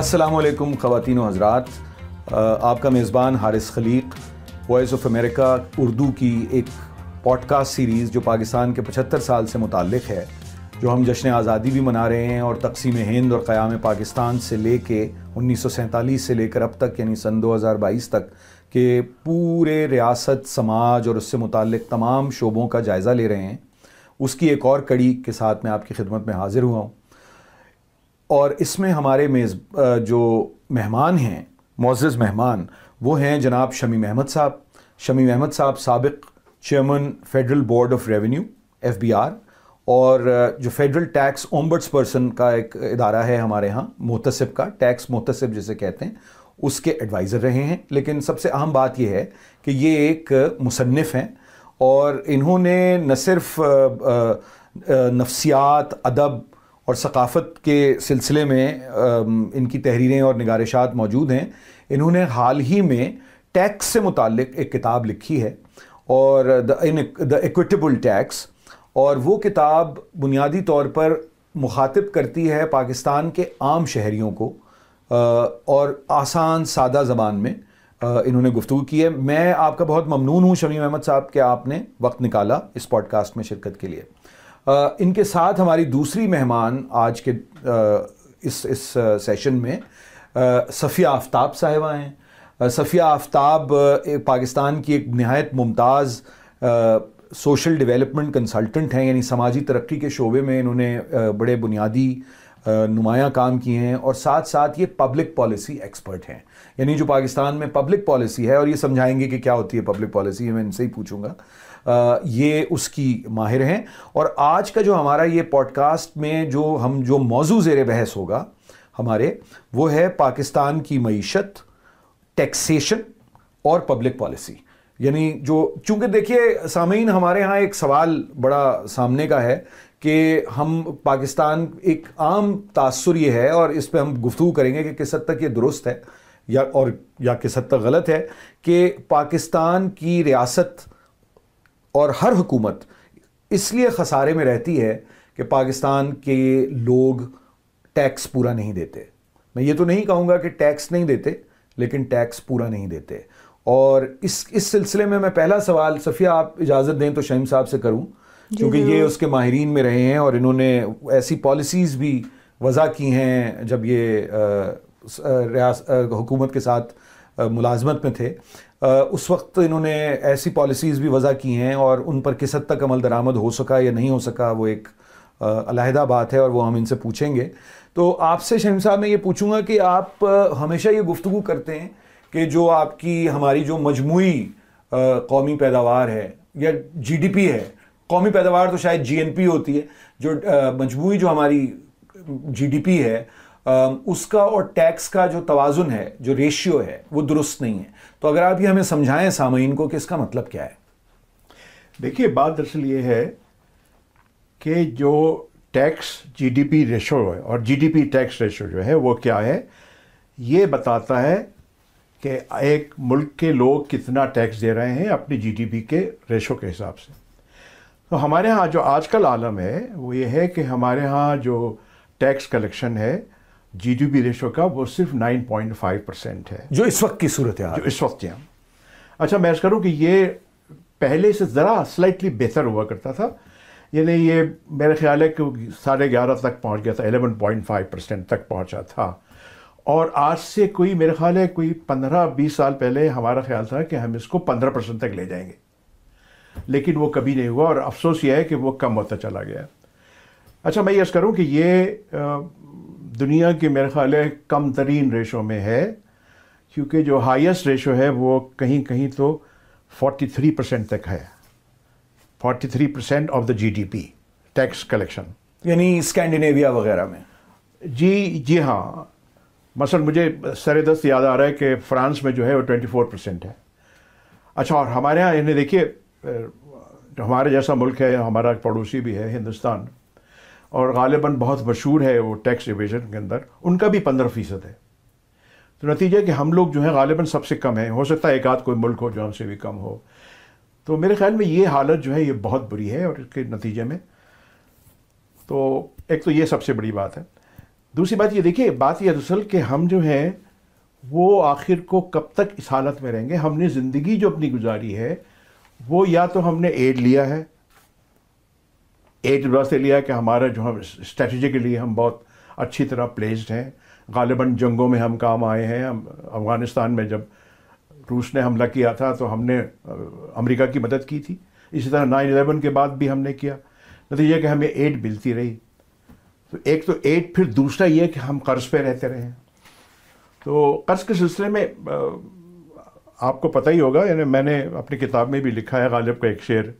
السلام علیکم خواتین و حضرات آپ کا میزبان Haris Khaliq voice of America Urdu کی ایک پوڈ کاسٹ سیریز جو پاکستان کے پچہتر سال سے متعلق ہے جو ہم جشن آزادی بھی منا رہے ہیں اور تقسیم ہند اور قیام پاکستان سے لے کے انیس سو سینتالیس سے لے کر اب تک یعنی سن دو ہزار بائیس تک کے پورے ریاست سماج اور اس سے متعلق تمام شعبوں کا جائزہ لے رہے ہیں اس کی ایک اور کڑی کے ساتھ میں آپ کی خدمت میں حاضر ہوا ہوں اور اس میں ہمارے میز جو مہمان ہیں معزز مہمان وہ ہیں جناب شمیم محمد صاحب شمی محمد صاحب سابق chairman federal board of revenue F B R اور جو فیڈرل ٹیکس اومبرٹس پرسن کا ایک ادارہ ہے ہمارے ہاں محتصب کا ٹیکس محتصب جسے کہتے ہیں اس کے ایڈوائزر رہے ہیں لیکن سب سے اہم بات یہ ہے کہ یہ ایک مصنف ہیں اور انہوں نے نہ صرف نفسیات ادب اور ثقافت کے سلسلے میں ان کی تحریریں اور نگارشات موجود ہیں انہوں نے حال ہی میں ٹیکس سے متعلق ایک کتاب لکھی ہے اور دا ایکوٹیبل ٹیکس اور وہ کتاب بنیادی طور پر مخاطب کرتی ہے پاکستان کے عام شہریوں کو اور آسان سادہ زبان میں انہوں نے گفتگو کی ہے میں آپ کا بہت ممنون ہوں شمیم احمد صاحب کہ آپ نے وقت نکالا اس پوڈ کاسٹ میں شرکت کے لیے ان کے ساتھ ہماری دوسری مہمان آج کے اس اس سیشن میں صفیہ آفتاب صاحبہ ہیں صفیہ آفتاب پاکستان کی ایک نہایت ممتاز سوشل ڈیولپمنٹ کنسلٹنٹ ہیں یعنی سماجی ترقی کے شعبے میں انہوں نے بڑے بنیادی نمایاں کام کی ہیں اور ساتھ ساتھ یہ پبلک پالیسی ایکسپرٹ ہیں یعنی جو پاکستان میں پبلک پالیسی ہے اور یہ سمجھائیں گے کہ کیا ہوتی ہے پبلک پالیسی میں ان سے ہی پوچھوں گا یہ اس کی ماہر ہیں اور آج کا جو ہمارا یہ پوڈ کاسٹ میں جو ہم جو موضوع زیر بحث ہوگا ہمارے وہ ہے پاکستان کی معیشت ٹیکسیشن اور پبلک پالیسی یعنی جو چونکہ دیکھیے سامعین ہمارے ہاں ایک سوال بڑا سامنے کا ہے کہ ہم پاکستان ایک عام تاثر یہ ہے اور اس پہ ہم گفتگو کریں گے کہ کس حد تک یہ درست ہے یا اور یا کس حد تک غلط ہے کہ پاکستان کی ریاست اور ہر حکومت اس لیے خسارے میں رہتی ہے کہ پاکستان کے لوگ ٹیکس پورا نہیں دیتے میں یہ تو نہیں کہوں گا کہ ٹیکس نہیں دیتے لیکن ٹیکس پورا نہیں دیتے اور اس اس سلسلے میں میں پہلا سوال صفیہ آپ اجازت دیں تو شہیم صاحب سے کروں جی، کیونکہ یہ اس کے ماہرین میں رہے ہیں اور انہوں نے ایسی پالیسیز بھی وضع کی ہیں جب یہ حکومت کے ساتھ ملازمت میں تھے اس وقت انہوں نے ایسی پالیسیز بھی وضع کی ہیں اور ان پر کس حد تک عمل درآمد ہو سکا یا نہیں ہو سکا وہ ایک علیحدہ بات ہے اور وہ ہم ان سے پوچھیں گے تو آپ سے شہم صاحب میں یہ پوچھوں گا کہ آپ ہمیشہ یہ گفتگو کرتے ہیں کہ جو آپ کی ہماری جو مجموعی قومی پیداوار ہے یا جی ڈی پی ہے قومی پیداوار تو شاید جی این پی ہوتی ہے جو مجموعی جو ہماری جی ڈی پی ہے اس کا اور ٹیکس کا جو توازن ہے جو ریشیو ہے وہ درست نہیں ہے تو اگر آپ یہ ہمیں سمجھائیں سامعین کو کہ اس کا مطلب کیا ہے دیکھیے بات دراصل یہ ہے کہ جو tax G D P ratio ہے اور G D P tax ratio جو ہے وہ کیا ہے یہ بتاتا ہے کہ ایک ملک کے لوگ کتنا ٹیکس دے رہے ہیں اپنی جی ڈی پی کے ریشو کے حساب سے تو ہمارے ہاں جو آج کل عالم ہے وہ یہ ہے کہ ہمارے ہاں جو ٹیکس کلیکشن ہے جی ڈی پی ریشو کا وہ صرف نائن پوائنٹ فائیو پرسینٹ ہے جو اس وقت کی صورت ہے جو اس وقت ہے اچھا میں ایسا کروں کہ یہ پہلے سے ذرا سلائٹلی بہتر ہوا کرتا تھا یعنی یہ میرے خیال ہے کہ ساڑھے گیارہ تک پہنچ گیا تھا الیون پوائنٹ فائیو پرسینٹ تک پہنچا تھا اور آج سے کوئی میرے خیال ہے کوئی پندرہ بیس سال پہلے ہمارا خیال تھا کہ ہم اس کو پندرہ پرسینٹ تک لے جائیں گے لیکن وہ کبھی نہیں ہوا اور افسوس یہ ہے کہ وہ کم ہوتا چلا گیا اچھا میں یہ کروں کہ یہ دنیا کے میرے خیال ہے کم ترین ریشو میں ہے کیونکہ جو ہائیسٹ ریشو ہے وہ کہیں کہیں تو فورٹی تھری پرسینٹ تک ہے forty three percent of the G D P tax collection یعنی اسکینڈینیویا وغیرہ میں جی جی ہاں مثلاً مجھے سر دست یاد آ رہا ہے کہ فرانس میں جو ہے وہ ٹوینٹی فور پرسینٹ ہے اچھا اور ہمارے یہاں انہیں یعنی دیکھیے ہمارے جیسا ملک ہے ہمارا پڑوسی بھی ہے ہندوستان اور غالباً بہت مشہور ہے وہ ٹیکس ریویژن کے اندر ان کا بھی پندرہ فیصد ہے تو نتیجہ کہ ہم لوگ جو ہیں غالباً سب سے کم ہیں ہو سکتا ہے ایک آدھ کوئی ملک ہو جو ہم سے بھی کم ہو تو میرے خیال میں یہ حالت جو ہے یہ بہت بری ہے اور اس کے نتیجے میں تو ایک تو یہ سب سے بڑی بات ہے دوسری بات یہ دیکھیے بات یہ دراصل کہ ہم جو ہیں وہ آخر کو کب تک اس حالت میں رہیں گے ہم نے زندگی جو اپنی گزاری ہے وہ یا تو ہم نے ایڈ لیا ہے اعتبار سے لیا کہ ہمارا جو ہم اسٹریٹجی کے لیے ہم بہت اچھی طرح پلیسڈ ہیں غالباً جنگوں میں ہم کام آئے ہیں ہم افغانستان میں جب روس نے حملہ کیا تھا تو ہم نے امریکہ کی مدد کی تھی اسی طرح نائن الیون کے بعد بھی ہم نے کیا نتیجہ کہ ہمیں ایڈ ملتی رہی تو ایک تو ایڈ پھر دوسرا یہ کہ ہم قرض پہ رہتے رہے ہیں تو قرض کے سلسلے میں آپ کو پتہ ہی ہوگا یعنی میں نے اپنی کتاب میں بھی لکھا ہے غالب کا ایک شعر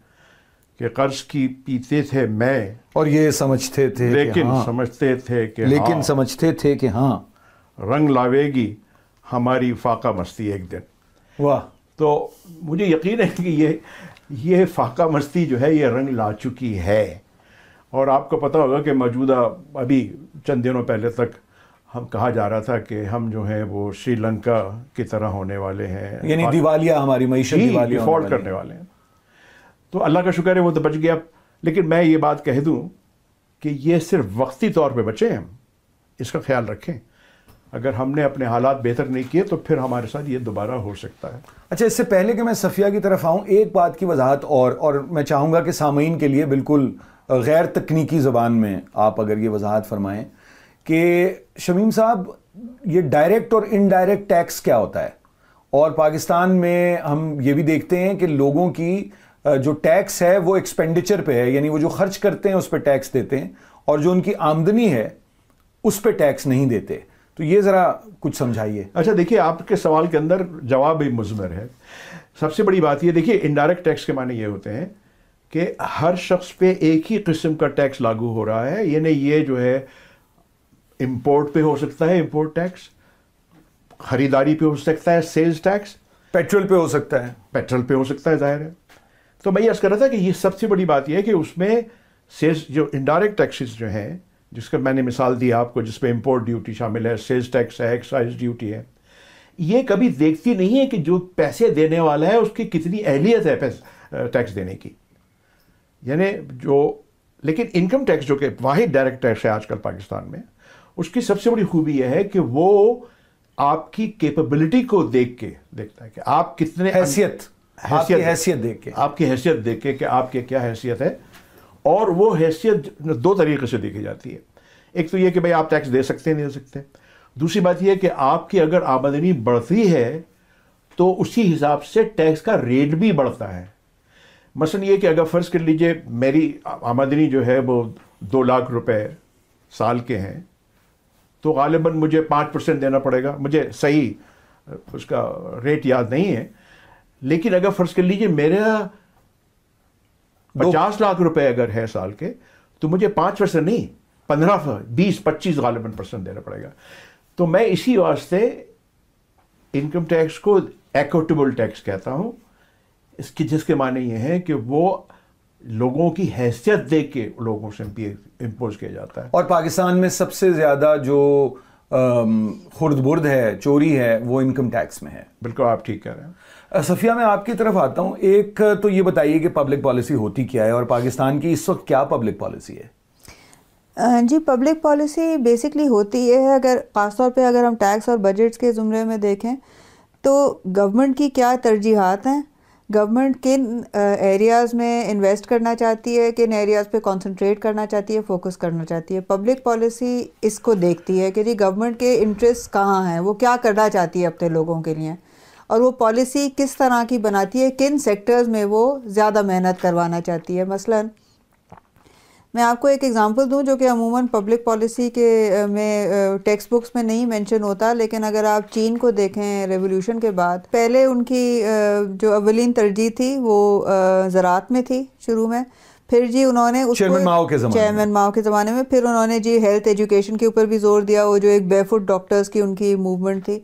کہ قرض کی پیتے تھے میں اور یہ سمجھتے تھے لیکن ہاں۔ سمجھتے تھے کہ لیکن ہاں۔ سمجھتے تھے کہ ہاں رنگ لاوے گی ہماری فاقہ مستی ایک دن واہ تو مجھے یقین ہے کہ یہ فاقہ مستی جو ہے یہ رنگ لا چکی ہے اور آپ کو پتا ہوگا کہ موجودہ ابھی چند دنوں پہلے تک ہم کہا جا رہا تھا کہ ہم جو ہیں وہ سری لنکا کی طرح ہونے والے ہیں یعنی دیوالیہ ہماری معیشت جی، کرنے والے ہیں تو اللہ کا شکر ہے وہ تو بچ گیا لیکن میں یہ بات کہہ دوں کہ یہ صرف وقتی طور پہ بچے ہم اس کا خیال رکھیں اگر ہم نے اپنے حالات بہتر نہیں کیے تو پھر ہمارے ساتھ یہ دوبارہ ہو سکتا ہے اچھا اس سے پہلے کہ میں صفیہ کی طرف آؤں ایک بات کی وضاحت اور اور میں چاہوں گا کہ سامعین کے لیے بالکل غیر تکنیکی زبان میں آپ اگر یہ وضاحت فرمائیں کہ شمیم صاحب یہ ڈائریکٹ اور انڈائریکٹ ٹیکس کیا ہوتا ہے اور پاکستان میں ہم یہ بھی دیکھتے ہیں کہ لوگوں کی جو ٹیکس ہے وہ ایکسپینڈیچر پہ ہے یعنی وہ جو خرچ کرتے ہیں اس پہ ٹیکس دیتے ہیں اور جو ان کی آمدنی ہے اس پہ ٹیکس نہیں دیتے تو یہ ذرا کچھ سمجھائیے اچھا دیکھیے آپ کے سوال کے اندر جواب بھی مضمر ہے سب سے بڑی بات یہ دیکھیے انڈائریکٹ ٹیکس کے معنی یہ ہوتے ہیں کہ ہر شخص پہ ایک ہی قسم کا ٹیکس لاگو ہو رہا ہے یعنی یہ جو ہے امپورٹ پہ ہو سکتا ہے امپورٹ ٹیکس خریداری پہ ہو سکتا ہے سیلز ٹیکس پیٹرول پہ ہو سکتا ہے پیٹرول پہ ہو سکتا ہے ظاہر ہے تو میں یہ ایسا کر رہا تھا کہ یہ سب سے بڑی بات یہ ہے کہ اس میں سیز جو انڈائریکٹ ٹیکسز جو ہیں جس کا میں نے مثال دی آپ کو جس پہ امپورٹ ڈیوٹی شامل ہے سیلز ٹیکس ہے ایکسائز ڈیوٹی ہے یہ کبھی دیکھتی نہیں ہے کہ جو پیسے دینے والا ہے اس کی کتنی اہلیت ہے ٹیکس دینے کی یعنی جو لیکن انکم ٹیکس جو کہ واحد ڈائریکٹ ٹیکس ہے آج کل پاکستان میں اس کی سب سے بڑی خوبی یہ ہے کہ وہ آپ کی کیپبلٹی کو دیکھ کے دیکھتا ہے کہ آپ کتنے حیثیت حیثیت حیثیت دیکھ کے آپ کی حیثیت دیکھ کے کہ آپ کے کیا حیثیت ہے اور وہ حیثیت دو طریقے سے دیکھی جاتی ہے ایک تو یہ کہ بھائی آپ ٹیکس دے سکتے ہیں نہیں دے سکتے دوسری بات یہ کہ آپ کی اگر آمدنی بڑھتی ہے تو اسی حساب سے ٹیکس کا ریٹ بھی بڑھتا ہے مثلا یہ کہ اگر فرض کر لیجئے میری آمدنی جو ہے وہ دو لاکھ روپے سال کے ہیں تو غالباً مجھے پانچ پرسینٹ دینا پڑے گا مجھے صحیح اس کا ریٹ یاد نہیں ہے لیکن اگر فرض کر لیجیے میرا پچاس لاکھ روپے اگر ہے سال کے تو مجھے پانچ پرسینٹ نہیں پندرہ بیس پچیس غالباً پرسینٹ دینا پڑے گا تو میں اسی واسطے انکم ٹیکس کو ایکوٹیبل ٹیکس کہتا ہوں اس کی جس کے معنی یہ ہے کہ وہ لوگوں کی حیثیت دے کے لوگوں سے امپوز کیا جاتا ہے اور پاکستان میں سب سے زیادہ جو خرد برد ہے چوری ہے وہ انکم ٹیکس میں ہے بالکل آپ ٹھیک کہہ رہے ہیں صفیہ میں آپ کی طرف آتا ہوں ایک تو یہ بتائیے کہ پبلک پالیسی ہوتی کیا ہے اور پاکستان کی اس وقت کیا پبلک پالیسی ہے جی پبلک پالیسی بیسکلی ہوتی ہے اگر خاص طور پہ اگر ہم ٹیکس اور بجٹس کے زمرے میں دیکھیں تو گورنمنٹ کی کیا ترجیحات ہیں گورنمنٹ کن ایریاز میں انویسٹ کرنا چاہتی ہے کن ایریاز پہ کانسنٹریٹ کرنا چاہتی ہے فوکس کرنا چاہتی ہے پبلک پالیسی اس کو دیکھتی ہے کہ جی گورنمنٹ کے انٹرسٹ کہاں ہیں وہ کیا کرنا چاہتی ہے اپنے لوگوں کے لیے اور وہ پالیسی کس طرح کی بناتی ہے کن سیکٹرز میں وہ زیادہ محنت کروانا چاہتی ہے مثلا میں آپ کو ایک ایگزامپل دوں جو کہ عموماً پبلک پالیسی کے میں بکس میں نہیں ہوتا لیکن اگر آپ چین کو دیکھیں ریولیوشن کے بعد پہلے ان کی جو اولین ترجیح تھی وہ زراعت میں تھی شروع میں پھر جی انہوں نے چیئرمین ماؤ کے زمانے میں پھر انہوں نے جی ہیلتھ ایجوکیشن کے اوپر بھی زور دیا وہ جو ایک بے فٹ ڈاکٹرز کی ان کی موومنٹ تھی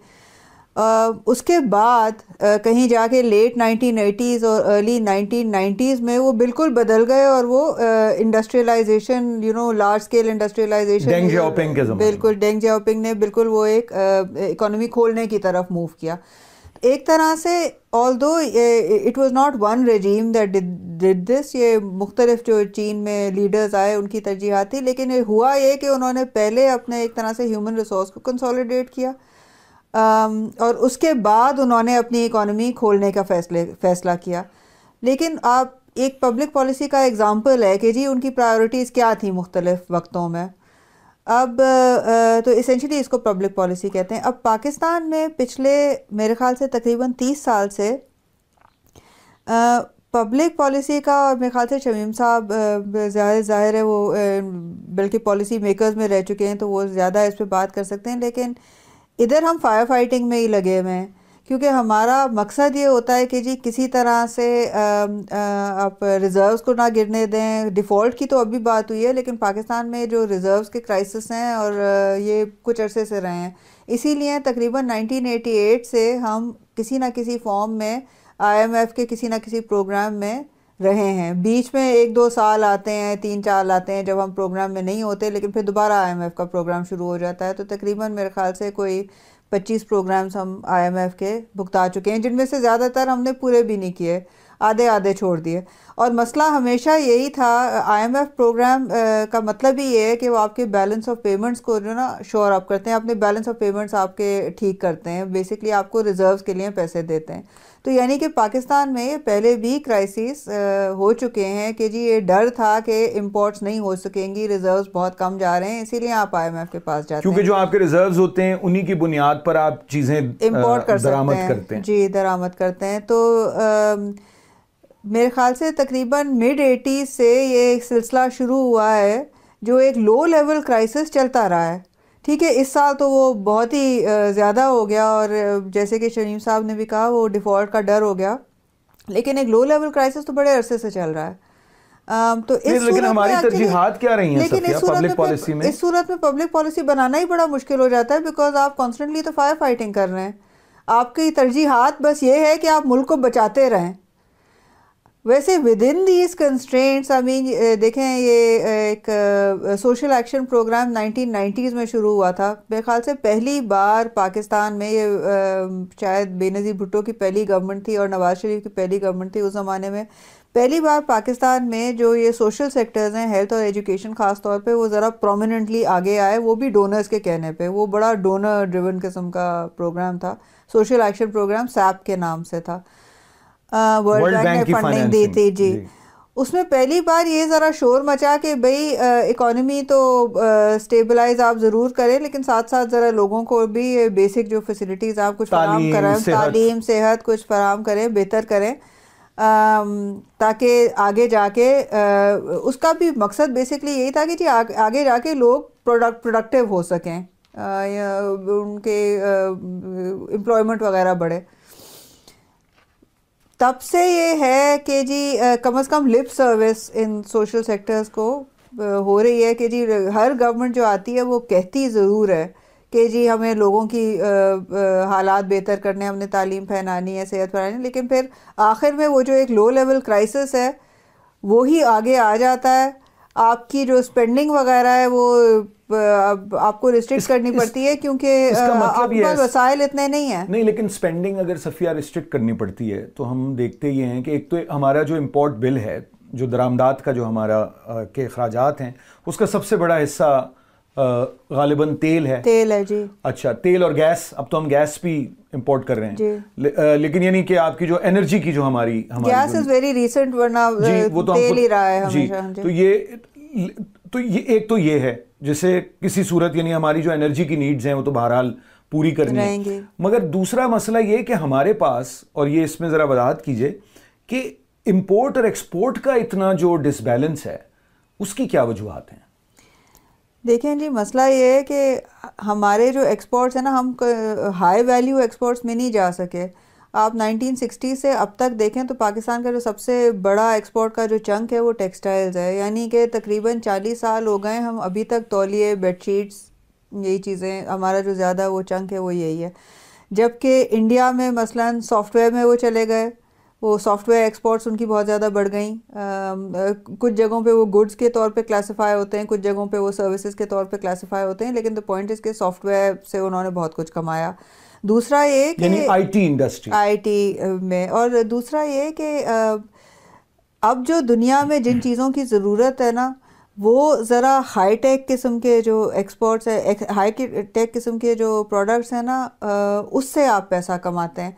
اس کے بعد کہیں جا کے لیٹ نائنٹین ایٹیز اور ارلی نائنٹین نائنٹیز میں وہ بالکل بدل گئے اور وہ industrialization you know large scale industrialization بالکل ڈینگ جاب نے بالکل وہ ایک اکانومی کھولنے کی طرف موو کیا ایک طرح سے although it was not one regime یہ مختلف جو چین میں لیڈرز آئے ان کی ترجیحات تھی لیکن ہوا یہ کہ انہوں نے پہلے اپنے ایک طرح سے ہیومن ریسورس کو کنسالیڈیٹ کیا اور اس کے بعد انہوں نے اپنی اکانومی کھولنے کا فیصلے فیصلہ کیا لیکن آپ ایک پبلک پالیسی کا اگزامپل ہے کہ جی ان کی پرائیورٹیز کیا تھیں مختلف وقتوں میں اب تو اسینشلی اس کو پبلک پالیسی کہتے ہیں اب پاکستان میں پچھلے میرے خیال سے تقریباً تیس سال سے پبلک پالیسی کا اور میرے خیال سے شمیم صاحب زیادہ ظاہر ہے وہ بلکہ پالیسی میکرز میں رہ چکے ہیں تو وہ زیادہ اس پہ بات کر سکتے ہیں لیکن ادھر ہم فائر فائٹنگ میں ہی لگے ہوئے ہیں کیونکہ ہمارا مقصد یہ ہوتا ہے کہ جی کسی طرح سے آپ ریزروز کو نہ گرنے دیں ڈیفالٹ کی تو ابھی بات ہوئی ہے لیکن پاکستان میں جو ریزروز کے کرائسس ہیں اور یہ کچھ عرصے سے رہے ہیں اسی لیے تقریباً نائنٹین ایٹی ایٹ سے ہم کسی نہ کسی فارم میں آئی ایم ایف کے کسی نہ کسی پروگرام میں رہے ہیں بیچ میں ایک دو سال آتے ہیں تین چار آتے ہیں جب ہم پروگرام میں نہیں ہوتے لیکن پھر دوبارہ آئی ایم ایف کا پروگرام شروع ہو جاتا ہے تو تقریباً میرے خیال سے کوئی پچیس پروگرامز ہم آئی ایم ایف کے بھگتا چکے ہیں جن میں سے زیادہ تر ہم نے پورے بھی نہیں کیے آدھے آدھے چھوڑ دیے اور مسئلہ ہمیشہ یہی تھا آئی ایم ایف پروگرام کا مطلب ہی یہ ہے کہ وہ آپ کے بیلنس آف پیمنٹس کو جو نا شور آپ کرتے ہیں اپنے بیلنس آف پیمنٹس آپ کے ٹھیک کرتے ہیں بیسکلی آپ کو ریزروز کے لیے پیسے دیتے ہیں تو یعنی کہ پاکستان میں پہلے بھی کرائس ہو چکے ہیں کہ جی یہ ڈر تھا کہ امپورٹس نہیں ہو سکیں گی ریزروز بہت کم جا رہے ہیں اسی لیے آپ آئی ایم ایف کے پاس جاتے ہیں کیونکہ جو آپ کے ریزروز ہوتے ہیں انہی کی بنیاد پر آپ چیزیں امپورٹ کر سکتے ہیں جی درآمد کرتے ہیں تو میرے خیال سے تقریباً مڈ ایٹی سے یہ ایک سلسلہ شروع ہوا ہے جو ایک لو لیول کرائسس چلتا رہا ہے ٹھیک ہے اس سال تو وہ بہت ہی زیادہ ہو گیا اور جیسے کہ شریم صاحب نے بھی کہا وہ ڈیفالٹ کا ڈر ہو گیا لیکن ایک لو لیول کرائسس تو بڑے عرصے سے چل رہا ہے تو اس صورت میں پبلک پالیسی بنانا ہی بڑا مشکل ہو جاتا ہے بیکاز آپ کانسٹنٹلی تو فائر فائٹنگ کر رہے ہیں آپ کی ترجیحات بس یہ ہے کہ آپ ملک کو بچاتے رہیں ویسے within these constraints I mean دیکھیں یہ ایک social action program nineteen nineties میں شروع ہوا تھا میرے خیال سے پہلی بار پاکستان میں یہ شاید بے نظیر بھٹو کی پہلی گورنمنٹ تھی اور نواز شریف کی پہلی گورنمنٹ تھی اس زمانے میں پہلی بار پاکستان میں جو یہ سوشل سیکٹرز ہیں ہیلتھ اور ایجوکیشن خاص طور پہ وہ ذرا پرومیننٹلی آگے آئے وہ بھی ڈونرز کے کہنے پہ وہ بڑا ڈونر ڈریون قسم کا پروگرام تھا سوشل ایکشن پروگرام سیپ کے نام سے تھا ورلڈ بینک نے فنڈنگ دی تھی جی۔, جی اس میں پہلی بار یہ ذرا شور مچا کہ بھائی اکانومی تو سٹیبلائز آپ ضرور کریں لیکن ساتھ ساتھ ذرا لوگوں کو بھی بیسک جو فیسلٹیز آپ کچھ فراہم کریں تعلیم صحت کچھ فراہم کریں بہتر کریں تاکہ آگے جا کے اس کا بھی مقصد بیسکلی یہی تھا کہ جی، آگے جا کے لوگ پروڈکٹیو ہو سکیں ان کے امپلائمنٹ وغیرہ بڑھے تب سے یہ ہے کہ جی کم از کم لپ سروس ان سوشل سیکٹرز کو ہو رہی ہے کہ جی ہر گورنمنٹ جو آتی ہے وہ کہتی ضرور ہے کہ جی ہمیں لوگوں کی حالات بہتر کرنے ہم نے تعلیم پھینانی ہے صحت پھیلانی لیکن پھر آخر میں وہ جو ایک لو لیول کرائسس ہے وہی آگے آ جاتا ہے آپ کی جو اسپینڈنگ وغیرہ ہے وہ آپ کو ریسٹرکٹ کرنی پڑتی ہے کیونکہ مطلب آپ کے پاس وسائل اتنے نہیں ہیں نہیں لیکن سپینڈنگ اگر صفیہ ریسٹرکٹ کرنی پڑتی ہے تو ہم دیکھتے یہ ہیں کہ ایک تو ہمارا جو امپورٹ بل ہے جو درامدات کا جو ہمارا کے اخراجات ہیں اس کا سب سے بڑا حصہ غالباً تیل ہے تیل ہے جی اچھا تیل اور گیس اب تو ہم گیس بھی امپورٹ کر رہے ہیں جی۔ لیکن یعنی کہ آپ کی جو انرجی کی جو ہماری گیس از ویری ریسنٹ ورنہ جی، تیل ہی رہا ہے جی، ہمیشہ ہاں تو یہ تو یہ ایک تو یہ ہے جیسے کسی صورت یعنی ہماری جو انرجی کی نیڈز ہیں وہ تو بہرحال پوری کرنی ہے مگر دوسرا مسئلہ یہ کہ ہمارے پاس اور یہ اس میں ذرا وضاحت کیجئے کہ امپورٹ اور ایکسپورٹ کا اتنا جو ڈس بیلنس ہے اس کی کیا وجوہات ہیں دیکھیں جی مسئلہ یہ ہے کہ ہمارے جو ایکسپورٹس ہیں نا ہم ہائی ویلیو ایکسپورٹس میں نہیں جا سکے آپ نائنٹین سکسٹی سے اب تک دیکھیں تو پاکستان کا جو سب سے بڑا ایکسپورٹ کا جو چنک ہے وہ ٹیکسٹائلز ہے یعنی کہ تقریباً چالیس سال ہو گئے ہم ابھی تک تولیے بیڈ شیٹس یہی چیزیں ہمارا جو زیادہ وہ چنک ہے وہ یہی ہے جبکہ انڈیا میں مثلاً سافٹ ویئر میں وہ چلے گئے وہ سافٹ ویئر ایکسپورٹس ان کی بہت زیادہ بڑھ گئیں کچھ جگہوں پہ وہ گوڈس کے طور پہ کلاسیفائی ہوتے ہیں کچھ جگہوں پہ وہ سروسز کے طور پہ کلاسیفائی ہوتے ہیں لیکن دا پوائنٹ اس کے سافٹ ویئر سے انہوں نے بہت کچھ کمایا دوسرا یہ کہ یعنی I T industry I T میں اور دوسرا یہ کہ اب جو دنیا میں جن چیزوں کی ضرورت ہے نا وہ ذرا ہائی ٹیک قسم کے جو ایکسپورٹس ہائی ٹیک قسم کے جو پروڈکٹس ہیں نا اس سے آپ پیسہ کماتے ہیں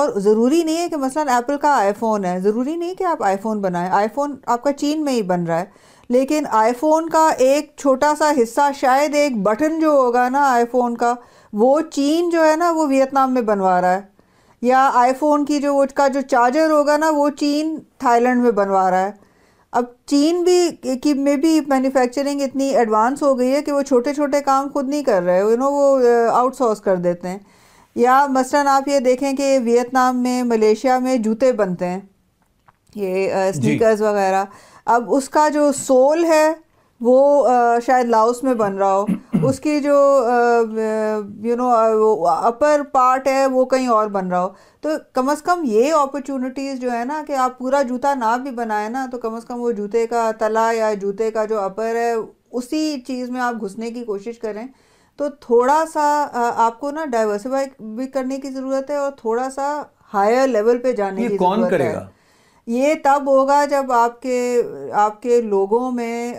اور ضروری نہیں ہے کہ مثلا ایپل کا آئی فون ہے ضروری نہیں کہ آپ آئی فون بنائیں آئی فون آپ کا چین میں ہی بن رہا ہے لیکن آئی فون کا ایک چھوٹا سا حصہ شاید ایک بٹن جو ہوگا نا آئی فون کا وہ چین جو ہے نا وہ ویتنام میں بنوا رہا ہے یا آئی فون کی جو اس کا جو چارجر ہوگا نا وہ چین تھائی لینڈ میں بنوا رہا ہے اب چین بھی کی میں بھی مینوفیکچرنگ اتنی ایڈوانس ہو گئی ہے کہ وہ چھوٹے چھوٹے کام خود نہیں کر رہے یو نو وہ آؤٹ سورس کر دیتے ہیں یا مثلاً آپ یہ دیکھیں کہ ویتنام میں ملیشیا میں جوتے بنتے ہیں یہ سنیکرز جی۔ وغیرہ اب اس کا جو سول ہے وہ شاید لاؤس میں بن رہا ہو اس کی جو یو نو اپر پارٹ ہے وہ کہیں اور بن رہا ہو تو کم از کم یہ اپرچونیٹیز جو ہے نا کہ آپ پورا جوتا نہ بھی بنائیں نا تو کم از کم وہ جوتے کا تلا یا جوتے کا جو اپر ہے اسی چیز میں آپ گھسنے کی کوشش کریں تو تھوڑا سا آپ کو نا ڈائیورسفائی بھی کرنے کی ضرورت ہے اور تھوڑا سا ہائر لیول پہ جانے کی ضرورت ہے یہ تب ہوگا جب آپ کے آپ کے لوگوں میں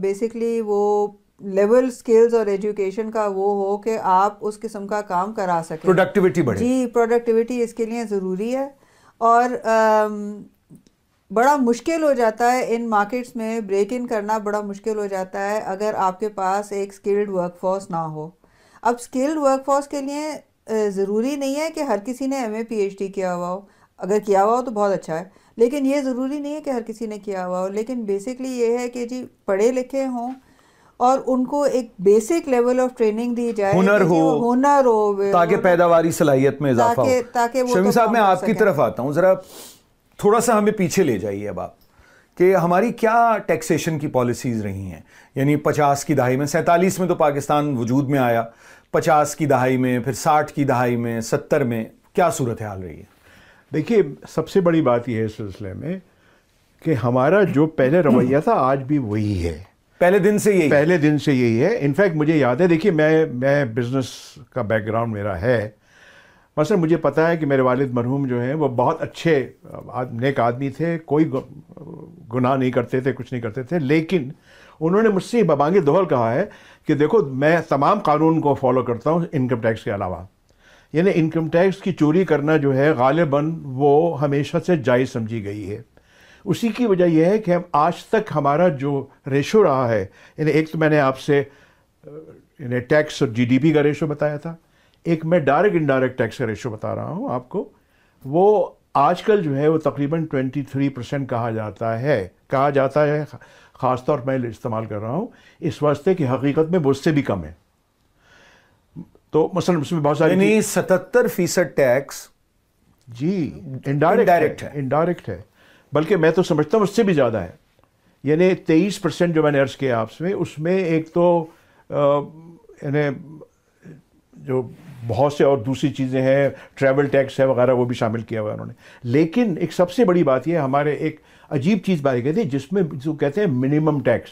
بیسکلی وہ لیول سکلز اور ایجوکیشن کا وہ ہو کہ آپ اس قسم کا کام کرا سکیں پروڈکٹیوٹی بڑھے جی پروڈکٹیوٹی اس کے لیے ضروری ہے اور بڑا مشکل ہو جاتا ہے ان مارکیٹس میں بریک ان کرنا بڑا مشکل ہو جاتا ہے اگر آپ کے پاس ایک سکلڈ ورک فورس نہ ہو اب سکلڈ ورک فورس کے لیے ضروری نہیں ہے کہ ہر کسی نے M A P H D کیا ہوا ہو اگر کیا ہوا ہو تو بہت اچھا ہے لیکن یہ ضروری نہیں ہے کہ ہر کسی نے کیا ہوا ہو لیکن بیسکلی یہ ہے کہ جی پڑھے لکھے ہوں اور ان کو ایک بیسک لیول آف ٹریننگ دی جائے ہنر جی ہو ہنر ہو تاکہ پیداواری صلاحیت میں اضافہ ہو صاحب میں آپ کی طرف آتا ہوں ذرا تھوڑا سا ہمیں پیچھے لے جائیے اب آپ کہ ہماری کیا ٹیکسیشن کی پالیسیز رہی ہیں یعنی پچاس کی دہائی میں سینتالیس میں تو پاکستان وجود میں آیا پچاس کی دہائی میں پھر ساٹھ کی دہائی میں ستر میں کیا صورت حال رہی ہے دیکھیے سب سے بڑی بات یہ ہے اس سلسلے میں کہ ہمارا جو پہلے رویہ تھا آج بھی وہی ہے پہلے دن سے یہی پہلے دن سے یہی ہے انفیکٹ مجھے یاد ہے دیکھیے میں میں بزنس کا بیک گراؤنڈ میرا ہے مثلا مجھے پتہ ہے کہ میرے والد مرحوم جو ہیں وہ بہت اچھے نیک آدمی تھے کوئی گناہ نہیں کرتے تھے کچھ نہیں کرتے تھے لیکن انہوں نے مجھ سے ببانگی دوہل کہا ہے کہ دیکھو میں تمام قانون کو فالو کرتا ہوں انکم ٹیکس کے علاوہ یعنی انکم ٹیکس کی چوری کرنا جو ہے غالباً وہ ہمیشہ سے جائز سمجھی گئی ہے اسی کی وجہ یہ ہے کہ آج تک ہمارا جو ریشو رہا ہے یعنی ایک تو میں نے آپ سے یعنی ٹیکس اور جی ڈی پی کا ریشو بتایا تھا ایک میں ڈائریکٹ انڈائریکٹ ٹیکس کا ریشو بتا رہا ہوں آپ کو وہ آج کل جو ہے وہ تقریباً ٹوینٹی تھری پرسینٹ کہا جاتا ہے کہا جاتا ہے خاص طور پر میں استعمال کر رہا ہوں اس واسطے کہ حقیقت میں سے بھی کم ہے تو مثلا اس میں بہت ساری یعنی ستتر فیصد ٹیکس جی انڈائریکٹ ہے انڈائریکٹ ہے بلکہ میں تو سمجھتا ہوں اس سے بھی زیادہ ہے یعنی تیئیس پرسینٹ جو میں نے عرض کیا آپ میں اس میں ایک تو یعنی جو بہت سے اور دوسری چیزیں ہیں ٹریول ٹیکس ہے وغیرہ وہ بھی شامل کیا ہوا ہے انہوں نے لیکن ایک سب سے بڑی بات یہ ہمارے ایک عجیب چیز بات ہیں جس میں جو کہتے ہیں منیمم ٹیکس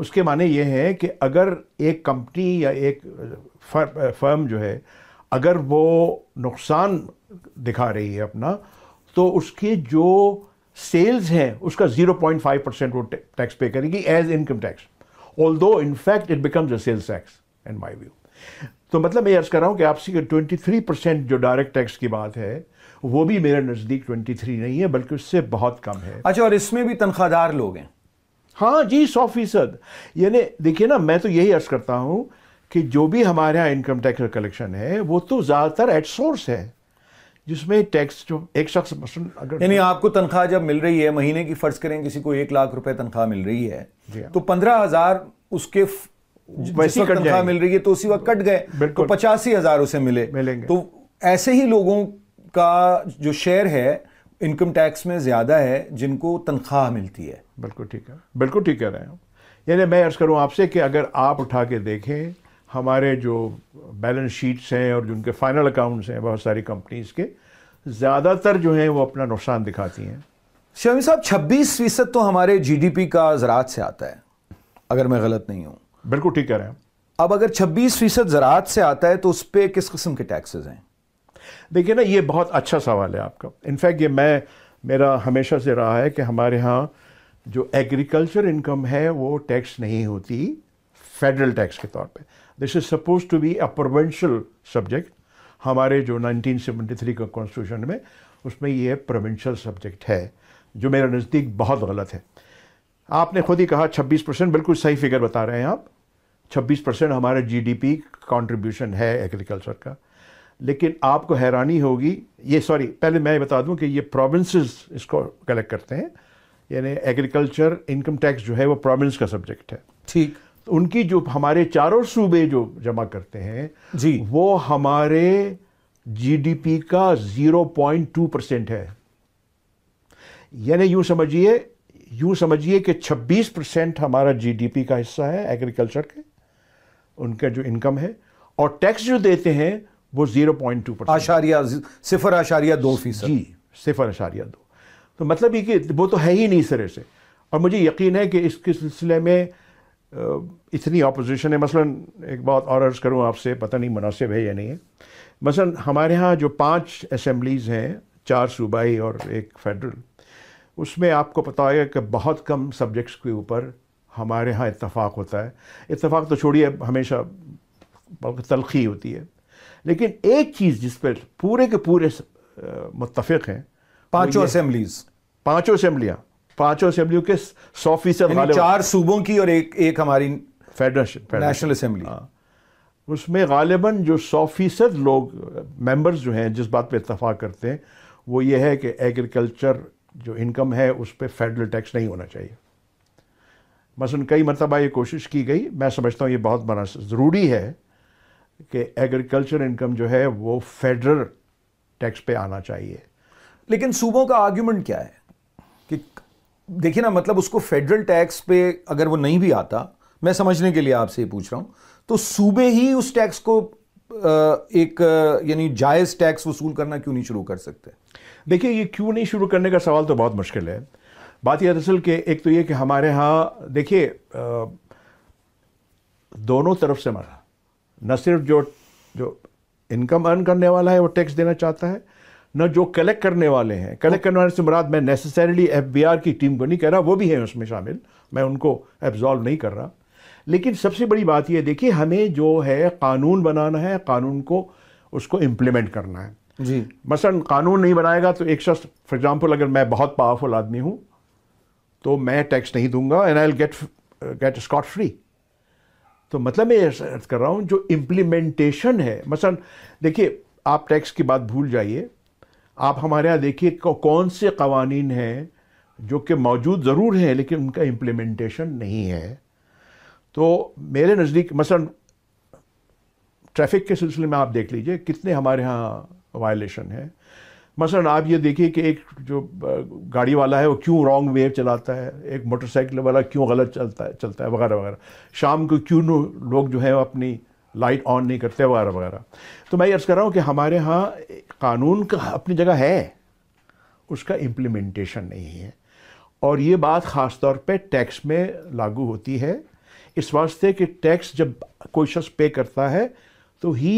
اس کے معنی یہ ہیں کہ اگر ایک کمپنی یا ایک فرم جو ہے اگر وہ نقصان دکھا رہی ہے اپنا تو اس کے جو سیلز ہیں اس کا زیرو پوائنٹ فائیو پرسینٹ وہ ٹیکس پے کرے گی as income tax although in fact it becomes a sales tax in my view تو مطلب میں عرض کر رہا ہوں کہ آپ سے ٹوئنٹی تھری پرسینٹ جو ڈائریکٹ ٹیکس کی بات ہے وہ بھی میرے نزدیک ٹوئنٹی تھری نہیں ہے بلکہ اس سے بہت کم ہے اچھا اور اس میں بھی تنخواہ دار لوگ ہیں ہاں جی سو فیصد یعنی دیکھیے نا میں تو یہی عرض کرتا ہوں کہ جو بھی ہمارے ہاں انکم ٹیکس کلیکشن ہے وہ تو زیادہ تر ایٹ سورس ہے جس میں ٹیکس جو ایک شخص یعنی آپ کو تنخواہ جب مل رہی ہے مہینے کی فرض کریں کسی کو ایک لاکھ روپے تنخواہ مل رہی ہے جی ہاں۔ تو پندرہ ہزار اس کے ویسی تنخواہ مل رہی ہے تو اسی وقت کٹ گئے تو پچاسی ہزار ملیں گے تو ایسے ہی لوگوں کا جو شیئر ہے انکم ٹیکس میں زیادہ ہے جن کو تنخواہ ملتی ہے بالکل ٹھیک ہے بالکل ٹھیک کہہ رہے ہیں یعنی میں عرض کروں آپ سے کہ اگر آپ اٹھا کے دیکھیں ہمارے جو بیلنس شیٹس ہیں اور جن کے فائنل اکاؤنٹس ہیں بہت ساری کمپنیز کے زیادہ تر جو ہیں وہ اپنا نقصان دکھاتی ہیں شامی صاحب چھبیس فیصد تو ہمارے جی ڈی پی کا زراعت سے آتا ہے اگر میں غلط نہیں ہوں بالکل ٹھیک کہہ رہے ہیں اب اگر چھبیس فیصد زراعت سے آتا ہے تو اس پہ کس قسم کے ٹیکسز ہیں دیکھیے نا یہ بہت اچھا سوال ہے آپ کا انفیکٹ یہ میں میرا ہمیشہ سے رہا ہے کہ ہمارے ہاں جو ایگریکلچر انکم ہے وہ ٹیکس نہیں ہوتی فیڈرل ٹیکس کے طور پہ this is suppose to be a provincial subject ہمارے جو نائنٹین سیونٹی تھری کا کانسٹیٹیوشن میں اس میں یہ پروونشل سبجیکٹ ہے جو میرا نزدیک بہت غلط ہے آپ نے خود ہی کہا چھبیس پرسینٹ بالکل صحیح فگر بتا رہے ہیں آپ چھبیس پرسینٹ ہمارے جی ڈی پی کانٹریبیوشن ہے ایگریکلچر کا لیکن آپ کو حیرانی ہوگی یہ سوری پہلے میں بتا دوں کہ یہ پروونسز اس کو کلیکٹ کرتے ہیں یعنی ایگریکلچر انکم ٹیکس جو ہے وہ پروونس کا سبجیکٹ ہے ٹھیک ان کی جو ہمارے چاروں صوبے جو جمع کرتے ہیں جی وہ ہمارے جی ڈی پی کا زیرو پوائنٹ ٹو پرسینٹ ہے یعنی یوں سمجھیے یوں سمجھیے کہ چھبیس پرسینٹ ہمارا جی ڈی پی کا حصہ ہے ایگریکلچر کے ان کا جو انکم ہے اور ٹیکس جو دیتے ہیں وہ زیرو پوائنٹ ٹو پر صفر اشاریہ دو فیصد جی صفر اشاریہ دو تو مطلب یہ کہ وہ تو ہے ہی نہیں سرے سے اور مجھے یقین ہے کہ اس کے سلسلے میں اتنی اپوزیشن ہے مثلا ایک بات اور عرض کروں آپ سے پتہ نہیں مناسب ہے یا نہیں ہے مثلا ہمارے ہاں جو پانچ اسمبلیز ہیں چار صوبائی اور ایک فیڈرل اس میں آپ کو پتہ ہوگا کہ بہت کم سبجیکٹس کے اوپر ہمارے ہاں اتفاق ہوتا ہے اتفاق تو چھوڑیے ہمیشہ تلخی ہوتی ہے لیکن ایک چیز جس پر پورے کے پورے متفق ہیں پانچوں اسمبلیز پانچوں اسمبلیاں پانچوں اسمبلیوں کے سو فیصد یعنی چار صوبوں کی اور ایک ایک ہماری فیڈریشن نیشنل اسمبلی اس میں غالباً جو سو فیصد لوگ ممبرز جو ہیں جس بات پہ اتفاق کرتے ہیں وہ یہ ہے کہ ایگریکلچر جو انکم ہے اس پہ فیڈرل ٹیکس نہیں ہونا چاہیے مثلاً کئی مرتبہ یہ کوشش کی گئی میں سمجھتا ہوں یہ بہت بڑا ضروری ہے کہ ایگریکلچر انکم جو ہے وہ فیڈرل ٹیکس پہ آنا چاہیے لیکن صوبوں کا آرگیومنٹ کیا ہے کہ دیکھیے نا مطلب اس کو فیڈرل ٹیکس پہ اگر وہ نہیں بھی آتا میں سمجھنے کے لیے آپ سے یہ پوچھ رہا ہوں تو صوبے ہی اس ٹیکس کو ایک یعنی جائز ٹیکس وصول کرنا کیوں نہیں شروع کر سکتے دیکھیے یہ کیوں نہیں شروع کرنے کا سوال تو بہت مشکل ہے بات یہ دراصل کہ ایک تو یہ کہ ہمارے ہاں دیکھیے دونوں طرف سے مرا نہ صرف جو جو انکم ارن کرنے والا ہے وہ ٹیکس دینا چاہتا ہے نہ جو کلیکٹ کرنے والے ہیں کلیکٹ کرنے والے سے مراد میں نیسسریلی ایف بی آر کی ٹیم کو نہیں کہہ رہا وہ بھی ہیں اس میں شامل میں ان کو ایبزالو نہیں کر رہا لیکن سب سے بڑی بات یہ دیکھیے ہمیں جو ہے قانون بنانا ہے قانون کو اس کو امپلیمنٹ کرنا ہے جی مثلاً قانون نہیں بنائے گا تو ایک شخص فار ایگزامپل اگر میں بہت پاورفل آدمی ہوں تو میں ٹیکس نہیں دوں گا and I get get scot free تو مطلب میں یہ کر رہا ہوں جو امپلیمنٹیشن ہے مثلا دیکھیے آپ ٹیکس کی بات بھول جائیے آپ ہمارے یہاں دیکھیے کون سے قوانین ہیں جو کہ موجود ضرور ہیں لیکن ان کا امپلیمنٹیشن نہیں ہے تو میرے نزدیک مثلا ٹریفک کے سلسلے میں آپ دیکھ لیجئے کتنے ہمارے ہاں وائلیشن ہیں مثلا آپ یہ دیکھیے کہ ایک جو گاڑی والا ہے وہ کیوں رانگ وے چلاتا ہے ایک موٹر سائیکل والا کیوں غلط چلتا چلتا ہے وغیرہ وغیرہ شام کو کیوں لوگ جو ہیں وہ اپنی لائٹ آن نہیں کرتے وغیرہ وغیرہ تو میں یہ عرض کر رہا ہوں کہ ہمارے ہاں قانون کا اپنی جگہ ہے اس کا امپلیمنٹیشن نہیں ہے اور یہ بات خاص طور پہ ٹیکس میں لاگو ہوتی ہے اس واسطے کہ ٹیکس جب کوئی شخص پے کرتا ہے تو ہی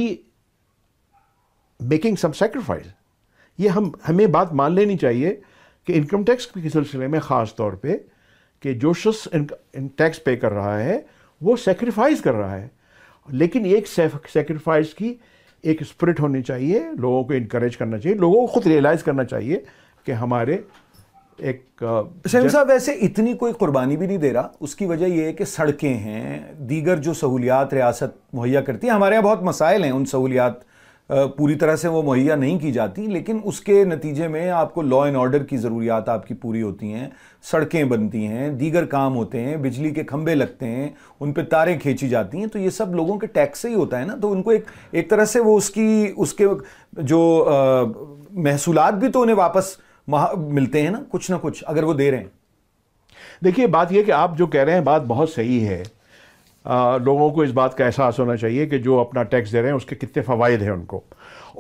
میکنگ سم سیکریفائز یہ ہم ہمیں بات مان لینی چاہیے کہ انکم ٹیکس کے سلسلے میں خاص طور پہ کہ جو شخص ٹیکس پے کر رہا ہے وہ سیکریفائز کر رہا ہے لیکن ایک سیکریفائز کی ایک اسپرٹ ہونی چاہیے لوگوں کو انکریج کرنا چاہیے لوگوں کو خود ریئلائز کرنا چاہیے کہ ہمارے ایک سیم صاحب ویسے اتنی کوئی قربانی بھی نہیں دے رہا اس کی وجہ یہ ہے کہ سڑکیں ہیں دیگر جو سہولیات ریاست مہیا کرتی ہیں ہمارے یہاں بہت مسائل ہیں ان سہولیات پوری طرح سے وہ مہیا نہیں کی جاتی لیکن اس کے نتیجے میں آپ کو لا اینڈ آرڈر کی ضروریات آپ کی پوری ہوتی ہیں سڑکیں بنتی ہیں دیگر کام ہوتے ہیں بجلی کے کھمبے لگتے ہیں ان پہ تاریں کھینچی جاتی ہیں تو یہ سب لوگوں کے ٹیکس سے ہی ہوتا ہے نا تو ان کو ایک ایک طرح سے وہ اس کی اس کے جو محصولات بھی تو انہیں واپس ملتے ہیں نا کچھ نہ کچھ اگر وہ دے رہے ہیں دیکھیے بات یہ کہ آپ جو کہہ رہے ہیں بات بہت صحیح ہے لوگوں کو اس بات کا احساس ہونا چاہیے کہ جو اپنا ٹیکس دے رہے ہیں اس کے کتنے فوائد ہیں ان کو